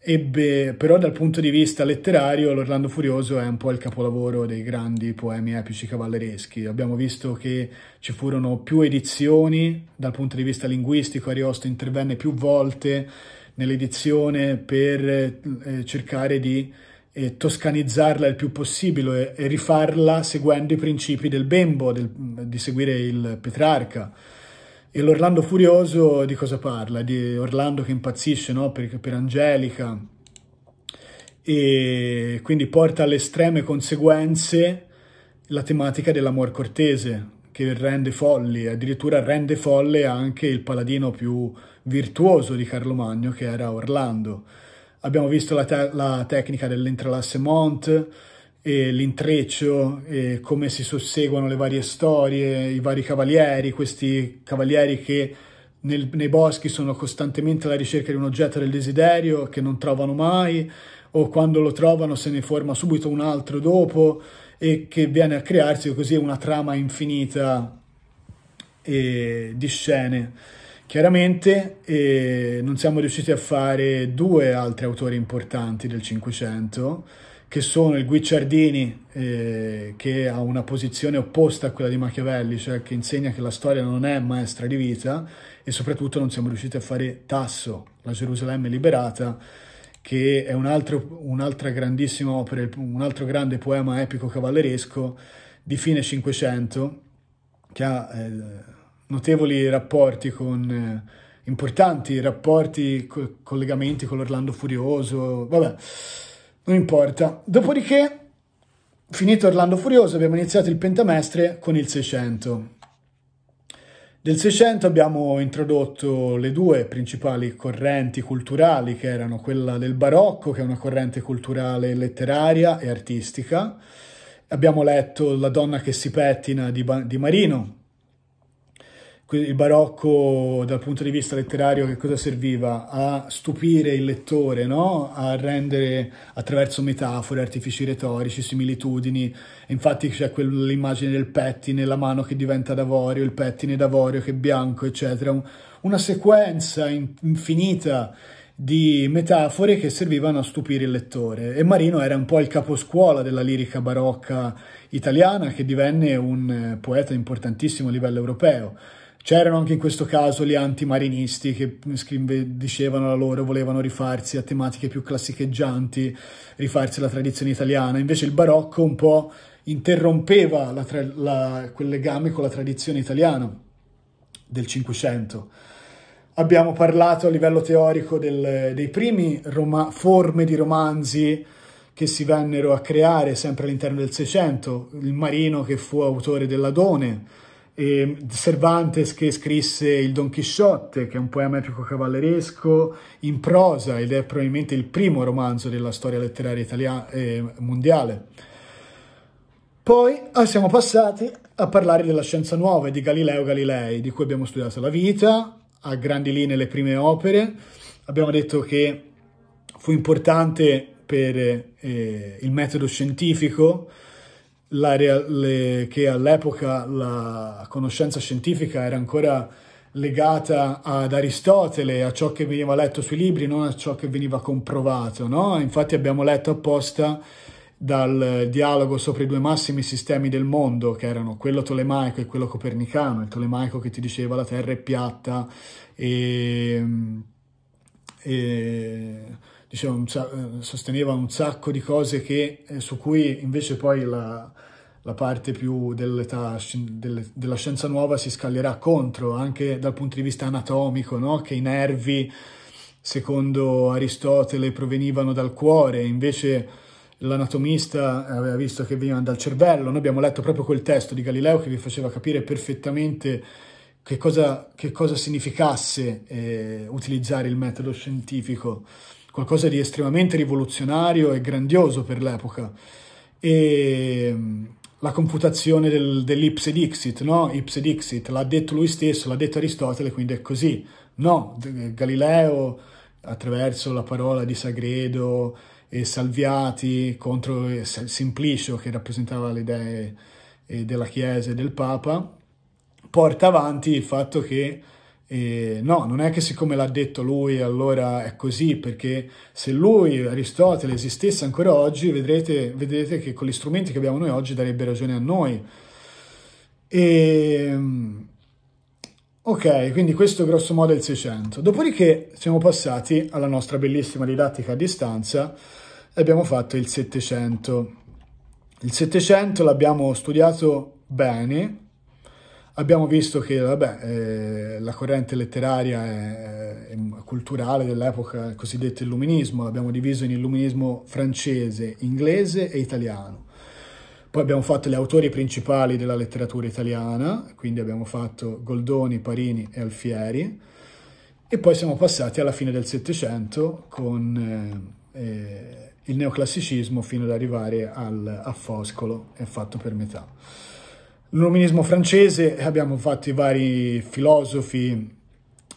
ebbe, però dal punto di vista letterario l'Orlando Furioso è un po' il capolavoro dei grandi poemi epici cavallereschi. Abbiamo visto che ci furono più edizioni, dal punto di vista linguistico Ariosto intervenne più volte, nell'edizione per eh, cercare di eh, toscanizzarla il più possibile e, e, rifarla seguendo i principi del Bembo, del, di seguire il Petrarca. E l'Orlando Furioso di cosa parla? Di Orlando che impazzisce no? per, per Angelica e quindi porta alle estreme conseguenze la tematica dell'amor cortese che rende folli, addirittura rende folle anche il paladino più virtuoso di Carlo Magno che era Orlando. Abbiamo visto la, te- la tecnica dell'entrelasse Mont, l'intreccio, come si susseguono le varie storie, i vari cavalieri, questi cavalieri che nel, nei boschi sono costantemente alla ricerca di un oggetto del desiderio che non trovano mai o quando lo trovano se ne forma subito un altro dopo e che viene a crearsi così una trama infinita eh, di scene. Chiaramente eh, non siamo riusciti a fare due altri autori importanti del Cinquecento, che sono il Guicciardini, eh, che ha una posizione opposta a quella di Machiavelli, cioè che insegna che la storia non è maestra di vita, e soprattutto non siamo riusciti a fare Tasso, la Gerusalemme liberata, che è un altro, un'altra grandissima opera, un altro grande poema epico cavalleresco di fine Cinquecento, che ha... Eh, notevoli rapporti con eh, importanti rapporti, co- collegamenti con l'Orlando Furioso, vabbè, non importa. Dopodiché, finito Orlando Furioso, abbiamo iniziato il pentamestre con il 600. Del 600 abbiamo introdotto le due principali correnti culturali, che erano quella del barocco, che è una corrente culturale letteraria e artistica. Abbiamo letto La donna che si pettina di, ba- di Marino, il barocco dal punto di vista letterario che cosa serviva? A stupire il lettore, no? a rendere attraverso metafore, artifici retorici, similitudini. Infatti c'è quell'immagine del pettine, la mano che diventa d'avorio, il pettine d'avorio che è bianco, eccetera. una sequenza infinita di metafore che servivano a stupire il lettore e Marino era un po' il caposcuola della lirica barocca italiana che divenne un eh, poeta importantissimo a livello europeo. C'erano anche in questo caso gli antimarinisti che dicevano la loro, volevano rifarsi a tematiche più classicheggianti, rifarsi alla tradizione italiana. Invece il barocco un po' interrompeva la tra- la, quel legame con la tradizione italiana del Cinquecento. Abbiamo parlato a livello teorico del, dei primi Roma- forme di romanzi che si vennero a creare sempre all'interno del Seicento, il Marino che fu autore dell'Adone, eh, Cervantes che scrisse il Don Chisciotte, che è un poema epico cavalleresco in prosa ed è probabilmente il primo romanzo della storia letteraria italiana, eh, mondiale. Poi ah, siamo passati a parlare della scienza nuova e di Galileo Galilei, di cui abbiamo studiato la vita, a grandi linee le prime opere. Abbiamo detto che fu importante per eh, il metodo scientifico, la, le, che all'epoca la conoscenza scientifica era ancora legata ad Aristotele, a ciò che veniva letto sui libri, non a ciò che veniva comprovato. No? Infatti abbiamo letto apposta dal dialogo sopra i due massimi sistemi del mondo, che erano quello tolemaico e quello copernicano, il tolemaico che ti diceva la Terra è piatta e, e diceva un, eh, sosteneva un sacco di cose che, eh, su cui invece poi la, la parte più dell'età, della scienza nuova si scaglierà contro, anche dal punto di vista anatomico, no? che i nervi, secondo Aristotele, provenivano dal cuore, invece l'anatomista aveva visto che venivano dal cervello. Noi abbiamo letto proprio quel testo di Galileo che vi faceva capire perfettamente che cosa, che cosa significasse eh, utilizzare il metodo scientifico qualcosa di estremamente rivoluzionario e grandioso per l'epoca. E mm, la computazione del, dell'ipse no? Ipse l'ha detto lui stesso, l'ha detto Aristotele, quindi è così. No, Galileo attraverso la parola di Sagredo e Salviati contro eh, Simplicio che rappresentava le idee eh, della Chiesa e del Papa, porta avanti il fatto che e no, non è che siccome l'ha detto lui allora è così, perché se lui, Aristotele, esistesse ancora oggi, vedrete, vedrete che con gli strumenti che abbiamo noi oggi darebbe ragione a noi. E, ehm, ok, quindi questo grosso modo è il 600. Dopodiché siamo passati alla nostra bellissima didattica a distanza e abbiamo fatto il 700. Il 700 l'abbiamo studiato bene, Abbiamo visto che vabbè, eh, la corrente letteraria e, culturale dell'epoca, il cosiddetto illuminismo, l'abbiamo diviso in illuminismo francese, inglese e italiano. Poi abbiamo fatto gli autori principali della letteratura italiana, quindi abbiamo fatto Goldoni, Parini e Alfieri, e poi siamo passati alla fine del Settecento con eh, eh il neoclassicismo fino ad arrivare al, a Foscolo, è fatto per metà. L'illuminismo francese, abbiamo fatto i vari filosofi,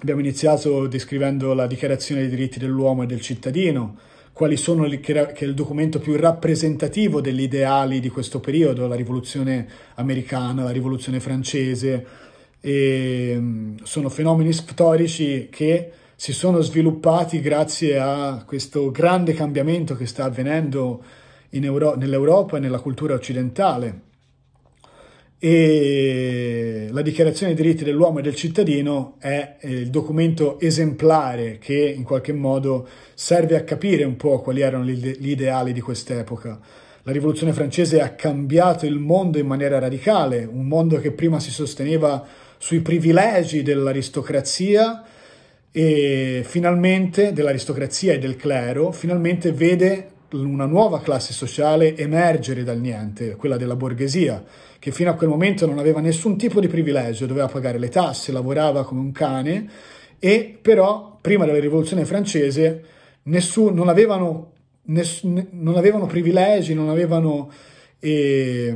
abbiamo iniziato descrivendo la dichiarazione dei diritti dell'uomo e del cittadino, quali sono il, che è il documento più rappresentativo degli ideali di questo periodo, la rivoluzione americana, la rivoluzione francese, e mm, sono fenomeni storici che si sono sviluppati grazie a questo grande cambiamento che sta avvenendo nell'Europa e nella cultura occidentale e la dichiarazione dei diritti dell'uomo e del cittadino è eh, il documento esemplare che in qualche modo serve a capire un po' quali erano gli ideali di quest'epoca. La rivoluzione francese ha cambiato il mondo in maniera radicale, un mondo che prima si sosteneva sui privilegi dell'aristocrazia e finalmente dell'aristocrazia e del clero, finalmente vede una nuova classe sociale emergere dal niente, quella della borghesia, che fino a quel momento non aveva nessun tipo di privilegio, doveva pagare le tasse, lavorava come un cane e però prima della rivoluzione francese nessun, non, avevano, ness, non, avevano, privilegi, non, avevano, eh,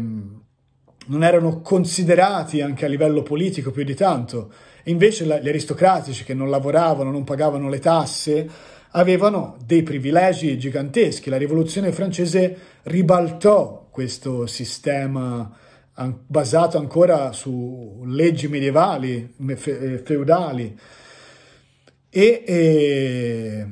non erano considerati anche a livello politico più di tanto. invece la, gli aristocratici che non lavoravano, non pagavano le tasse, avevano dei privilegi giganteschi. La rivoluzione francese ribaltò questo sistema basato ancora su leggi medievali, eh, feudali. E, e,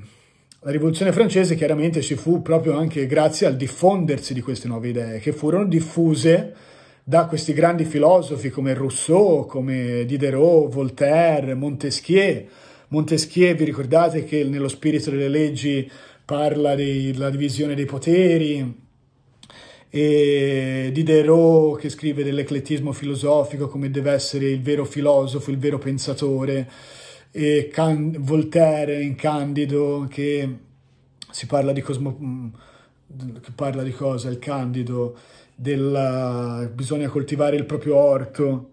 la rivoluzione francese chiaramente ci fu proprio anche grazie al diffondersi di queste nuove idee che furono diffuse da questi grandi filosofi come Rousseau, come Diderot, Voltaire, Montesquieu, Montesquieu, vi ricordate che nello spirito delle leggi parla della divisione dei poteri, e Diderot che scrive dell'eclettismo filosofico come deve essere il vero filosofo, il vero pensatore, e Can Voltaire in Candido che si parla di cosmo... Mm, che parla di cosa? Il Candido, del eh, bisogna coltivare il proprio orto,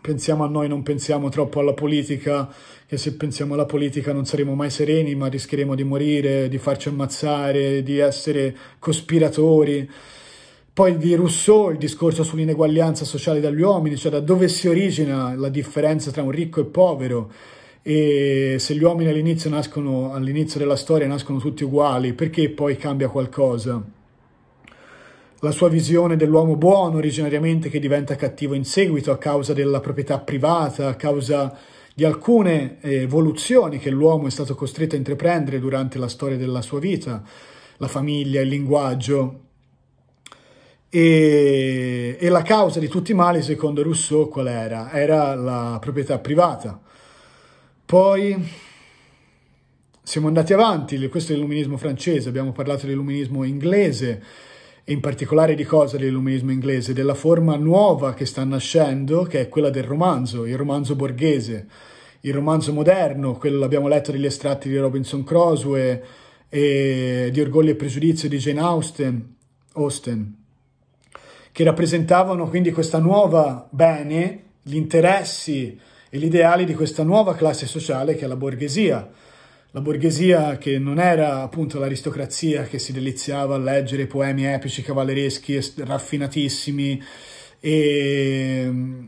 pensiamo a noi, non pensiamo troppo alla politica, e se pensiamo alla politica non saremo mai sereni, ma rischieremo di morire, di farci ammazzare, di essere cospiratori. Poi di Rousseau il discorso sull'ineguaglianza sociale dagli uomini, cioè da dove si origina la differenza tra un ricco e povero e se gli uomini all'inizio nascono, all'inizio della storia nascono tutti uguali, perché poi cambia qualcosa? La sua visione dell'uomo buono originariamente che diventa cattivo in seguito a causa della proprietà privata, a causa di alcune eh, evoluzioni che l'uomo è stato costretto a intraprendere durante la storia della sua vita, la famiglia, il linguaggio. E, e la causa di tutti i mali, secondo Rousseau, qual era? Era la proprietà privata. Poi siamo andati avanti, questo è l'illuminismo francese, abbiamo parlato dell'illuminismo inglese, e in particolare di cosa dell'illuminismo inglese? Della forma nuova che sta nascendo, che è quella del romanzo, il romanzo borghese il romanzo moderno, quello l'abbiamo letto degli estratti di Robinson Crosway, e di Orgoglio e Pregiudizio di Jane Austen, Austen che rappresentavano quindi questa nuova bene, gli interessi e gli ideali di questa nuova classe sociale che è la borghesia. La borghesia che non era appunto l'aristocrazia che si deliziava a leggere poemi epici, cavallereschi, raffinatissimi e, mm,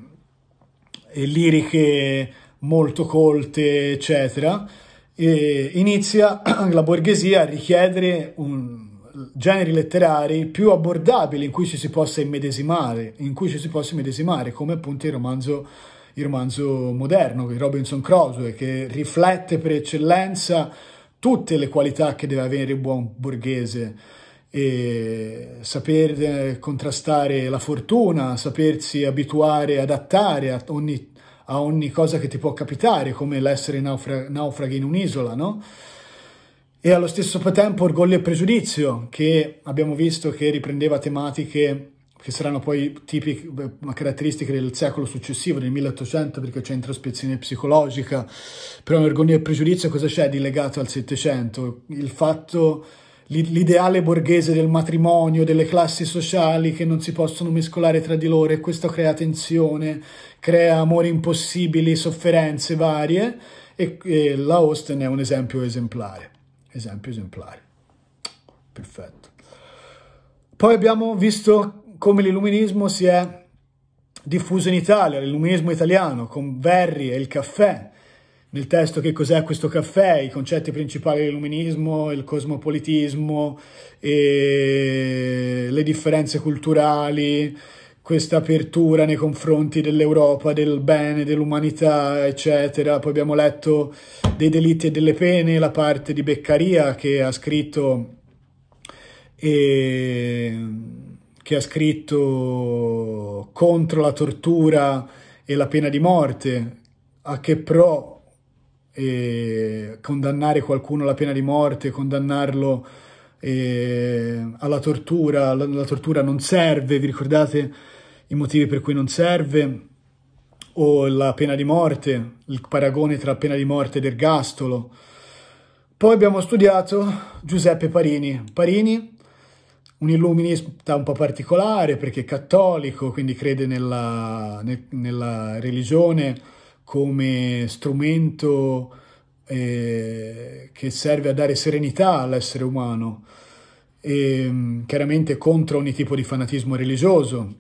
e liriche molto colte, eccetera, e inizia [CLEARS THROAT] la borghesia a richiedere un, generi letterari più abbordabili in cui ci si possa immedesimare, in cui ci si possa immedesimare, come appunto il romanzo, il romanzo moderno di Robinson Crusoe, che riflette per eccellenza tutte le qualità che deve avere il buon borghese. E saper contrastare la fortuna, sapersi abituare, adattare a ogni a ogni cosa che ti può capitare, come l'essere naufra- naufraghi in un'isola, no? E allo stesso tempo Orgoglio e Pregiudizio, che abbiamo visto che riprendeva tematiche che saranno poi tipiche, ma caratteristiche del secolo successivo, del 1800, perché c'è introspezione psicologica, però in Orgoglio e Pregiudizio cosa c'è di legato al Settecento? Il fatto l'ideale borghese del matrimonio, delle classi sociali che non si possono mescolare tra di loro e questo crea tensione, crea amori impossibili, sofferenze varie e, e la Austen è un esempio esemplare, esempio esemplare. Perfetto. Poi abbiamo visto come l'illuminismo si è diffuso in Italia, l'illuminismo italiano con Verri e il caffè, nel testo che cos'è questo caffè, i concetti principali dell'illuminismo, il cosmopolitismo, le differenze culturali, questa apertura nei confronti dell'Europa, del bene, dell'umanità, eccetera. Poi abbiamo letto dei delitti e delle pene, la parte di Beccaria che ha scritto... E che ha scritto contro la tortura e la pena di morte, a che pro e condannare qualcuno alla pena di morte, condannarlo eh, alla tortura, la, la, tortura non serve, vi ricordate i motivi per cui non serve? O la pena di morte, il paragone tra pena di morte ed ergastolo. Poi abbiamo studiato Giuseppe Parini. Parini, un illuminista un po' particolare perché è cattolico, quindi crede nella, nella religione come strumento eh, che serve a dare serenità all'essere umano, e, ehm, chiaramente contro ogni tipo di fanatismo religioso.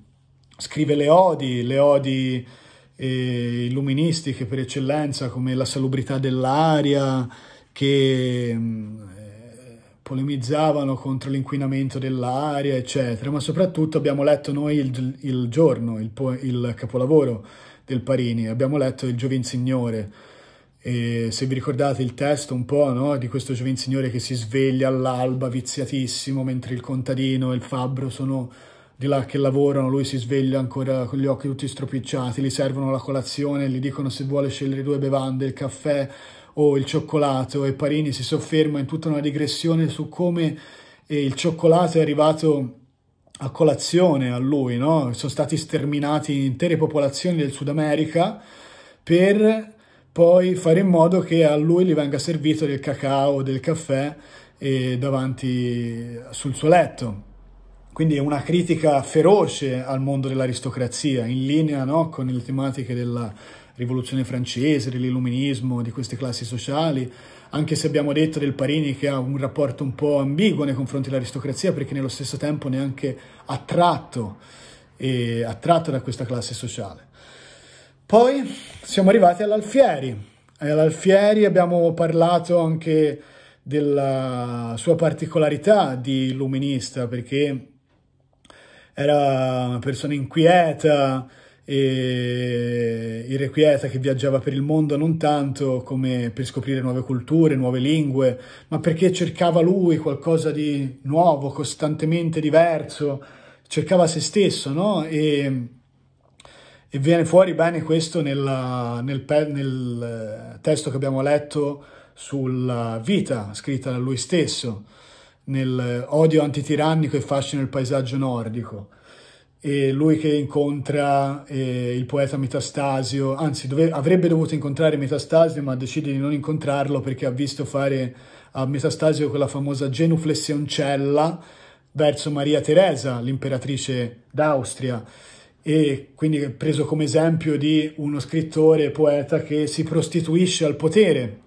Scrive le odi, le odi eh, illuministiche per eccellenza come la salubrità dell'aria, che ehm, eh, polemizzavano contro l'inquinamento dell'aria, eccetera, ma soprattutto abbiamo letto noi il, il giorno, il, il capolavoro del Parini. Abbiamo letto il Giovin Signore. E se vi ricordate il testo un po' no? di questo Giovin Signore che si sveglia all'alba viziatissimo mentre il contadino e il fabbro sono di là che lavorano, lui si sveglia ancora con gli occhi tutti stropicciati, gli servono la colazione, gli dicono se vuole scegliere due bevande, il caffè o il cioccolato e Parini si sofferma in tutta una digressione su come eh, il cioccolato è arrivato a colazione a lui, no? sono stati sterminati intere popolazioni del Sud America per poi fare in modo che a lui gli venga servito del cacao, del caffè davanti sul suo letto. Quindi è una critica feroce al mondo dell'aristocrazia, in linea no? con le tematiche della rivoluzione francese, dell'illuminismo, di queste classi sociali, anche se abbiamo detto del Parini che ha un rapporto un po' ambiguo nei confronti dell'aristocrazia perché nello stesso tempo neanche attratto, eh, attratto da questa classe sociale. Poi siamo arrivati all'Alfieri. All'Alfieri abbiamo parlato anche della sua particolarità di illuminista perché era una persona inquieta, e irrequieta che viaggiava per il mondo non tanto come per scoprire nuove culture, nuove lingue, ma perché cercava lui qualcosa di nuovo, costantemente diverso, cercava se stesso, no? E, e viene fuori bene questo nella, nel, nel eh, testo che abbiamo letto sulla vita scritta da lui stesso, nel eh, odio antitirannico e fascino del paesaggio nordico e lui che incontra eh, il poeta Metastasio, anzi dove, avrebbe dovuto incontrare Metastasio ma decide di non incontrarlo perché ha visto fare a Metastasio quella famosa genuflessioncella verso Maria Teresa, l'imperatrice d'Austria e quindi è preso come esempio di uno scrittore poeta che si prostituisce al potere.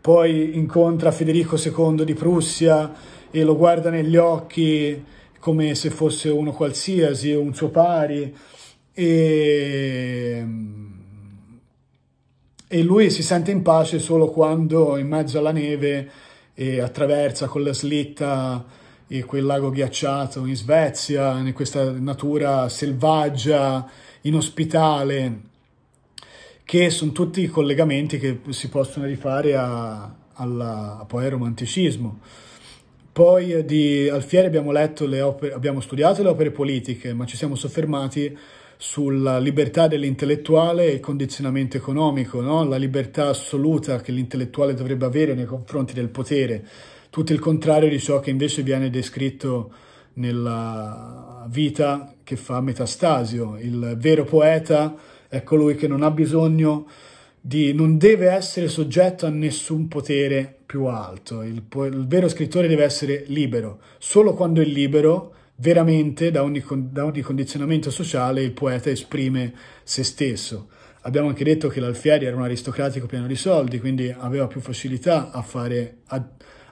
Poi incontra Federico II di Prussia e lo guarda negli occhi come se fosse uno qualsiasi, un suo pari, e, e lui si sente in pace solo quando in mezzo alla neve e attraversa con la slitta quel lago ghiacciato in Svezia, in questa natura selvaggia, inospitale, che sono tutti i collegamenti che si possono rifare a, alla, poi al romanticismo. Poi eh, di Alfieri abbiamo, opere, abbiamo studiato le opere politiche, ma ci siamo soffermati sulla libertà dell'intellettuale e il condizionamento economico, no? la libertà assoluta che l'intellettuale dovrebbe avere nei confronti del potere, tutto il contrario di ciò che invece viene descritto nella vita che fa Metastasio. Il vero poeta è colui che non ha bisogno di non deve essere soggetto a nessun potere più alto, il, il vero scrittore deve essere libero, solo quando è libero veramente da ogni, da ogni condizionamento sociale il poeta esprime se stesso. Abbiamo anche detto che l'Alfieri era un aristocratico pieno di soldi, quindi aveva più facilità a, fare, a,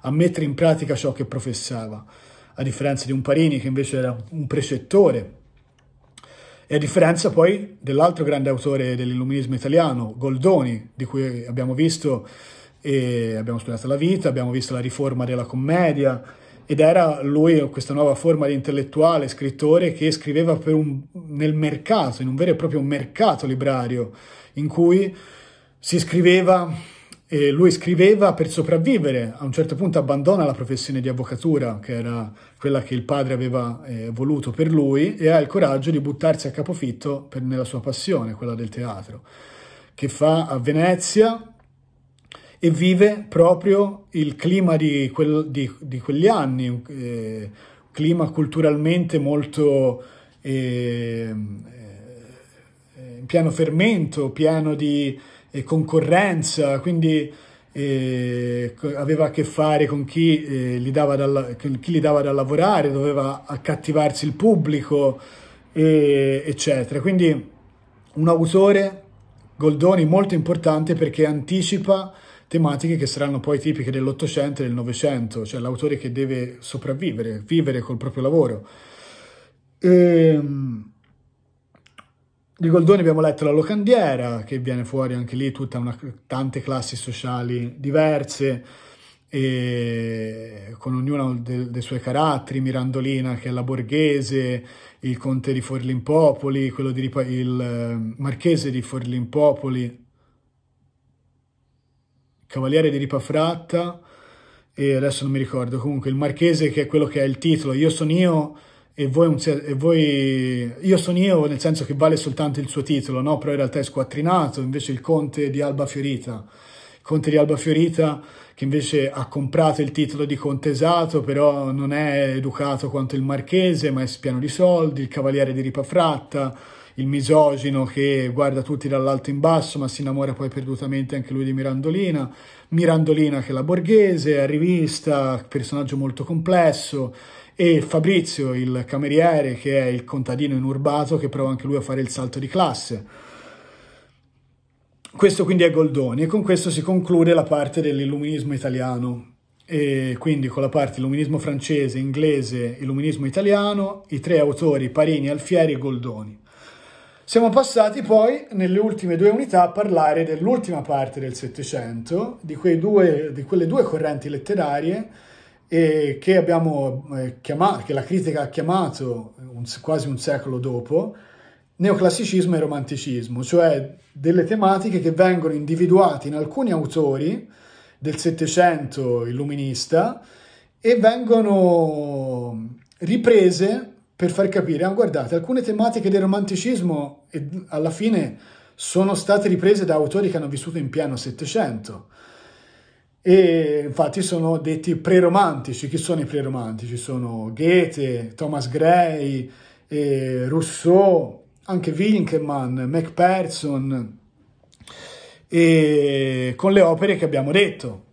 a, mettere in pratica ciò che professava, a differenza di un Parini che invece era un precettore e a differenza poi dell'altro grande autore dell'illuminismo italiano, Goldoni, di cui abbiamo visto e abbiamo studiato la vita, abbiamo visto la riforma della commedia, ed era lui questa nuova forma di intellettuale, scrittore, che scriveva un, nel mercato, in un vero e proprio mercato librario, in cui si scriveva e lui scriveva per sopravvivere, a un certo punto abbandona la professione di avvocatura, che era quella che il padre aveva eh, voluto per lui, e ha il coraggio di buttarsi a capofitto per, nella sua passione, quella del teatro, che fa a Venezia e vive proprio il clima di, quel, di, di quegli anni, eh, clima culturalmente molto... Ehm, eh, piano fermento, pieno di eh, concorrenza, quindi eh, aveva a che fare con chi, eh, gli dava da, chi gli dava da lavorare, doveva accattivarsi il pubblico, eccetera. Quindi un autore, Goldoni, molto importante perché anticipa tematiche che saranno poi tipiche dell'Ottocento e del Novecento, cioè l'autore che deve sopravvivere, vivere col proprio lavoro. Ehm, di Goldoni abbiamo letto La Locandiera, che viene fuori anche lì una, tante classi sociali diverse, con ognuno de, dei suoi caratteri, Mirandolina che è la borghese, il conte di Forlimpopoli, quello di, il ehm, marchese di Forlimpopoli, cavaliere di Ripafratta, e adesso non mi ricordo, comunque il marchese che è quello che ha il titolo, io sono io e voi, un, e voi, io sono io nel senso che vale soltanto il suo titolo, no? però in realtà è squattrinato, invece il conte di Alba Fiorita, il conte di Alba Fiorita che invece ha comprato il titolo di contesato, però non è educato quanto il marchese, ma è spiano di soldi, il cavaliere di Ripafratta, il misogino che guarda tutti dall'alto in basso, ma si innamora poi perdutamente anche lui di Mirandolina, Mirandolina che è la borghese, è rivista, personaggio molto complesso, e Fabrizio, il cameriere, che è il contadino inurbato, che prova anche lui a fare il salto di classe. Questo quindi è Goldoni e con questo si conclude la parte dell'illuminismo italiano. E quindi con la parte illuminismo francese, inglese, illuminismo italiano, i tre autori Parini, Alfieri e Goldoni. Siamo passati poi nelle ultime due unità a parlare dell'ultima parte del Settecento, di, di, quelle due correnti letterarie e che, abbiamo, eh, chiamato, che la critica ha chiamato eh, un, quasi un secolo dopo neoclassicismo e romanticismo, cioè delle tematiche che vengono individuate in alcuni autori del Settecento illuminista e vengono riprese per far capire, ah, guardate, alcune tematiche del romanticismo alla fine sono state riprese da autori che hanno vissuto in pieno Settecento e infatti sono detti preromantici. Chi sono i preromantici? Sono Goethe, Thomas Gray, eh, Rousseau, anche Winkelmann, MacPherson, e con le opere che abbiamo detto.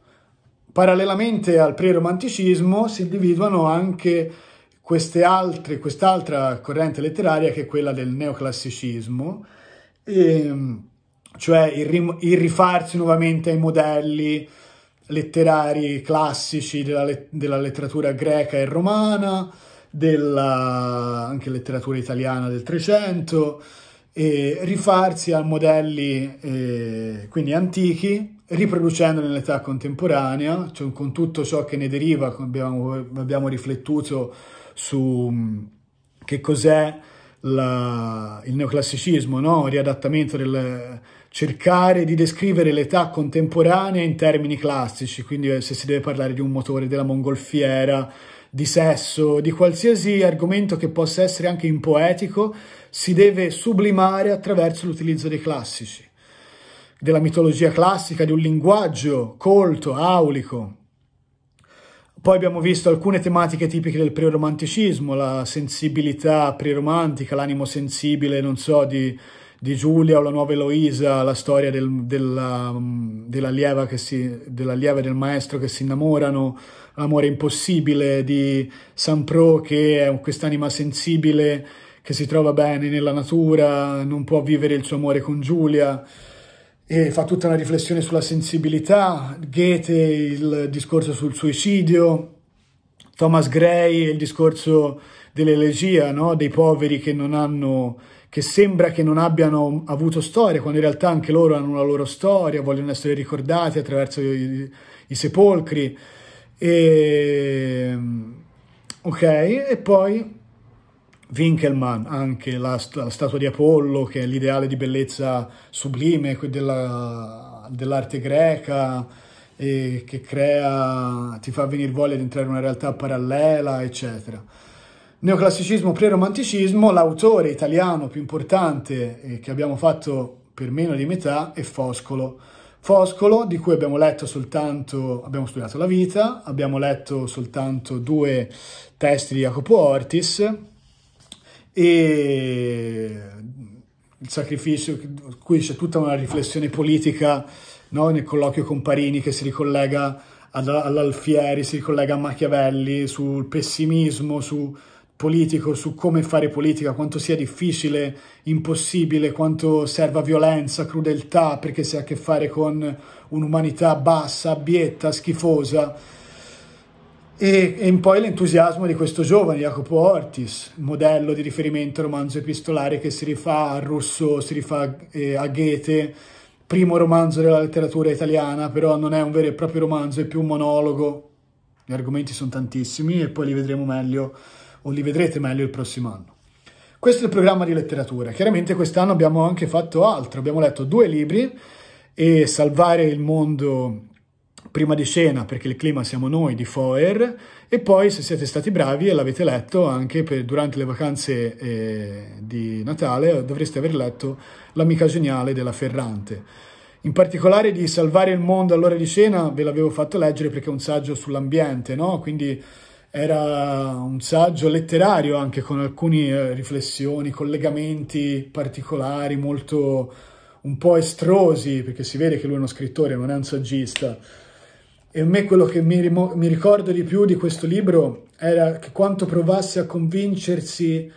Parallelamente al preromanticismo si individuano anche queste altre, quest'altra corrente letteraria che è quella del neoclassicismo, ehm, cioè il, il rifarsi nuovamente ai modelli letterari classici della, let- della letteratura greca e romana, della anche letteratura italiana del Trecento, e rifarsi a modelli eh, quindi antichi, riproducendo nell'età contemporanea, cioè con tutto ciò che ne deriva, abbiamo, abbiamo riflettuto su mm, che cos'è il neoclassicismo, no? riadattamento del, cercare di descrivere l'età contemporanea in termini classici, quindi eh, se si deve parlare di un motore della mongolfiera, di sesso, di qualsiasi argomento che possa essere anche in impoetico, si deve sublimare attraverso l'utilizzo dei classici, della mitologia classica, di un linguaggio colto, aulico. Poi abbiamo visto alcune tematiche tipiche del preromanticismo, la sensibilità preromantica, l'animo sensibile, non so, di, di Giulia o la nuova Eloisa, la storia del, della, dell'allieva, si, dell'allieva, e del maestro che si innamorano, l'amore impossibile di Sampro che è quest'anima sensibile che si trova bene nella natura, non può vivere il suo amore con Giulia e fa tutta una riflessione sulla sensibilità, Goethe il discorso sul suicidio, Thomas Gray il discorso dell'elegia, no? dei poveri che non hanno che sembra che non abbiano avuto storia, quando in realtà anche loro hanno una loro storia, vogliono essere ricordati attraverso i, i sepolcri. E, mm, ok, e poi Winkelmann, anche la, la, statua di Apollo, che è l'ideale di bellezza sublime della, dell'arte greca, che crea, ti fa venire voglia di entrare in una realtà parallela, eccetera neoclassicismo preromanticismo, l'autore italiano più importante eh, che abbiamo fatto per meno di metà è Foscolo. Foscolo, di cui abbiamo letto soltanto, abbiamo studiato la vita, abbiamo letto soltanto due testi di Jacopo Ortis e il sacrificio, qui c'è tutta una riflessione politica no? nel colloquio con Parini che si ricollega all'Alfieri, si ricollega a Machiavelli sul pessimismo, su politico, su come fare politica, quanto sia difficile, impossibile, quanto serva violenza, crudeltà, perché si ha a che fare con un'umanità bassa, abietta, schifosa. E, e poi l'entusiasmo di questo giovane, Jacopo Ortis, modello di riferimento romanzo epistolare che si rifà a Rousseau, si rifà eh, a Goethe, primo romanzo della letteratura italiana, però non è un vero e proprio romanzo, è più un monologo. Gli argomenti sono tantissimi e poi li vedremo meglio o li vedrete meglio il prossimo anno. Questo è il programma di letteratura. Chiaramente quest'anno abbiamo anche fatto altro, abbiamo letto due libri e Salvare il mondo prima di cena perché il clima siamo noi di Foer e poi se siete stati bravi e l'avete letto anche per, durante le vacanze eh, di Natale dovreste aver letto L'amica geniale della Ferrante. In particolare di Salvare il mondo all'ora di cena ve l'avevo fatto leggere perché è un saggio sull'ambiente, no? Quindi era un saggio letterario anche con alcune eh, riflessioni, collegamenti particolari, molto un po' estrosi, perché si vede che lui è uno scrittore, non è un saggista. E a me quello che mi, mi ricordo di più di questo libro era che quanto provasse a convincersi,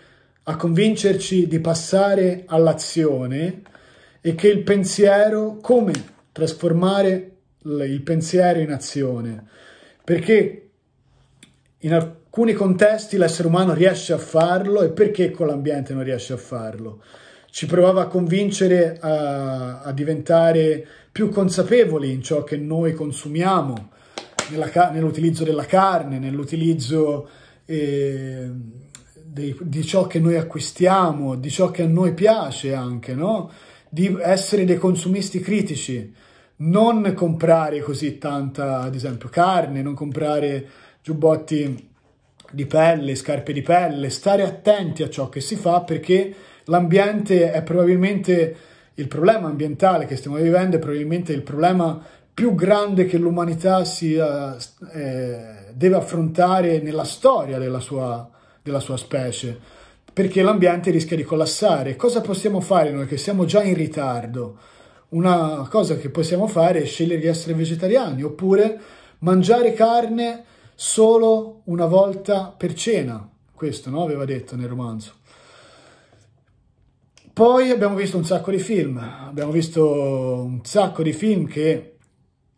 a convincerci di passare all'azione e che il pensiero, come trasformare il pensiero in azione. Perché in alcuni contesti l'essere umano riesce a farlo e perché con l'ambiente non riesce a farlo? Ci provava a convincere a, a diventare più consapevoli in ciò che noi consumiamo, nell'utilizzo della carne, nell'utilizzo eh, di, di, ciò che noi acquistiamo, di ciò che a noi piace anche, no? di essere dei consumisti critici, non comprare così tanta, ad esempio, carne, non comprare giubbotti di pelle, scarpe di pelle, stare attenti a ciò che si fa perché l'ambiente è probabilmente il problema ambientale che stiamo vivendo, è probabilmente il problema più grande che l'umanità sia, eh, eh, deve affrontare nella storia della sua, della sua specie, perché l'ambiente rischia di collassare. Cosa possiamo fare noi che siamo già in ritardo? Una cosa che possiamo fare è scegliere di essere vegetariani oppure mangiare carne solo una volta per cena, questo no? aveva detto nel romanzo. Poi abbiamo visto un sacco di film, abbiamo visto un sacco di film che,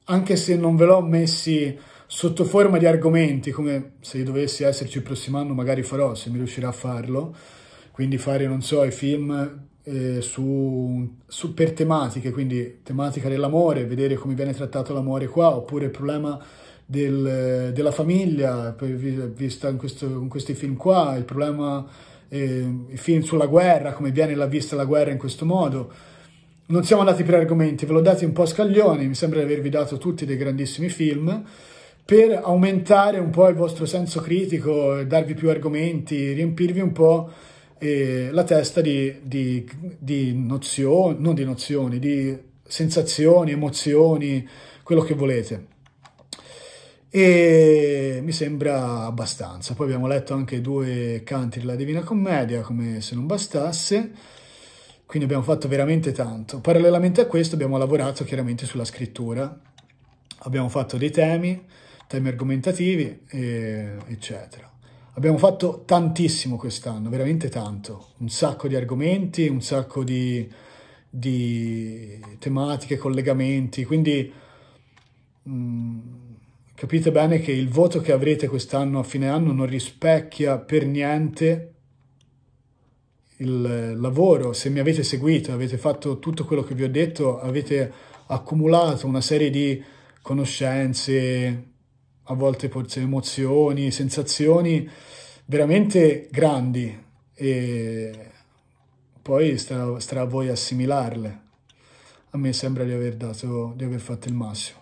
anche se non ve l'ho messi sotto forma di argomenti, come se dovessi esserci il prossimo anno magari farò, se mi riuscirà a farlo, quindi fare, non so, i film eh, su, su, per tematiche, quindi tematica dell'amore, vedere come viene trattato l'amore qua, oppure il problema del, della famiglia, vista in, questo, in, questi film qua, il problema, eh, i film sulla guerra, come viene la vista la guerra in questo modo. Non siamo andati per argomenti, ve l'ho dati un po' a scaglioni, mi sembra di avervi dato tutti dei grandissimi film, per aumentare un po' il vostro senso critico, darvi più argomenti, riempirvi un po' eh, la testa di, di, di nozioni, non di nozioni, di sensazioni, emozioni, quello che volete e mi sembra abbastanza. Poi abbiamo letto anche due canti della Divina Commedia, come se non bastasse, quindi abbiamo fatto veramente tanto. Parallelamente a questo abbiamo lavorato chiaramente sulla scrittura, abbiamo fatto dei temi, temi argomentativi, e, eccetera. Abbiamo fatto tantissimo quest'anno, veramente tanto, un sacco di argomenti, un sacco di, di tematiche, collegamenti, quindi mh, mm, Capite bene che il voto che avrete quest'anno a fine anno non rispecchia per niente il eh, lavoro. Se mi avete seguito, avete fatto tutto quello che vi ho detto, avete accumulato una serie di conoscenze, a volte forse emozioni, sensazioni veramente grandi e poi starà, a voi assimilarle. A me sembra di aver, dato, di aver fatto il massimo.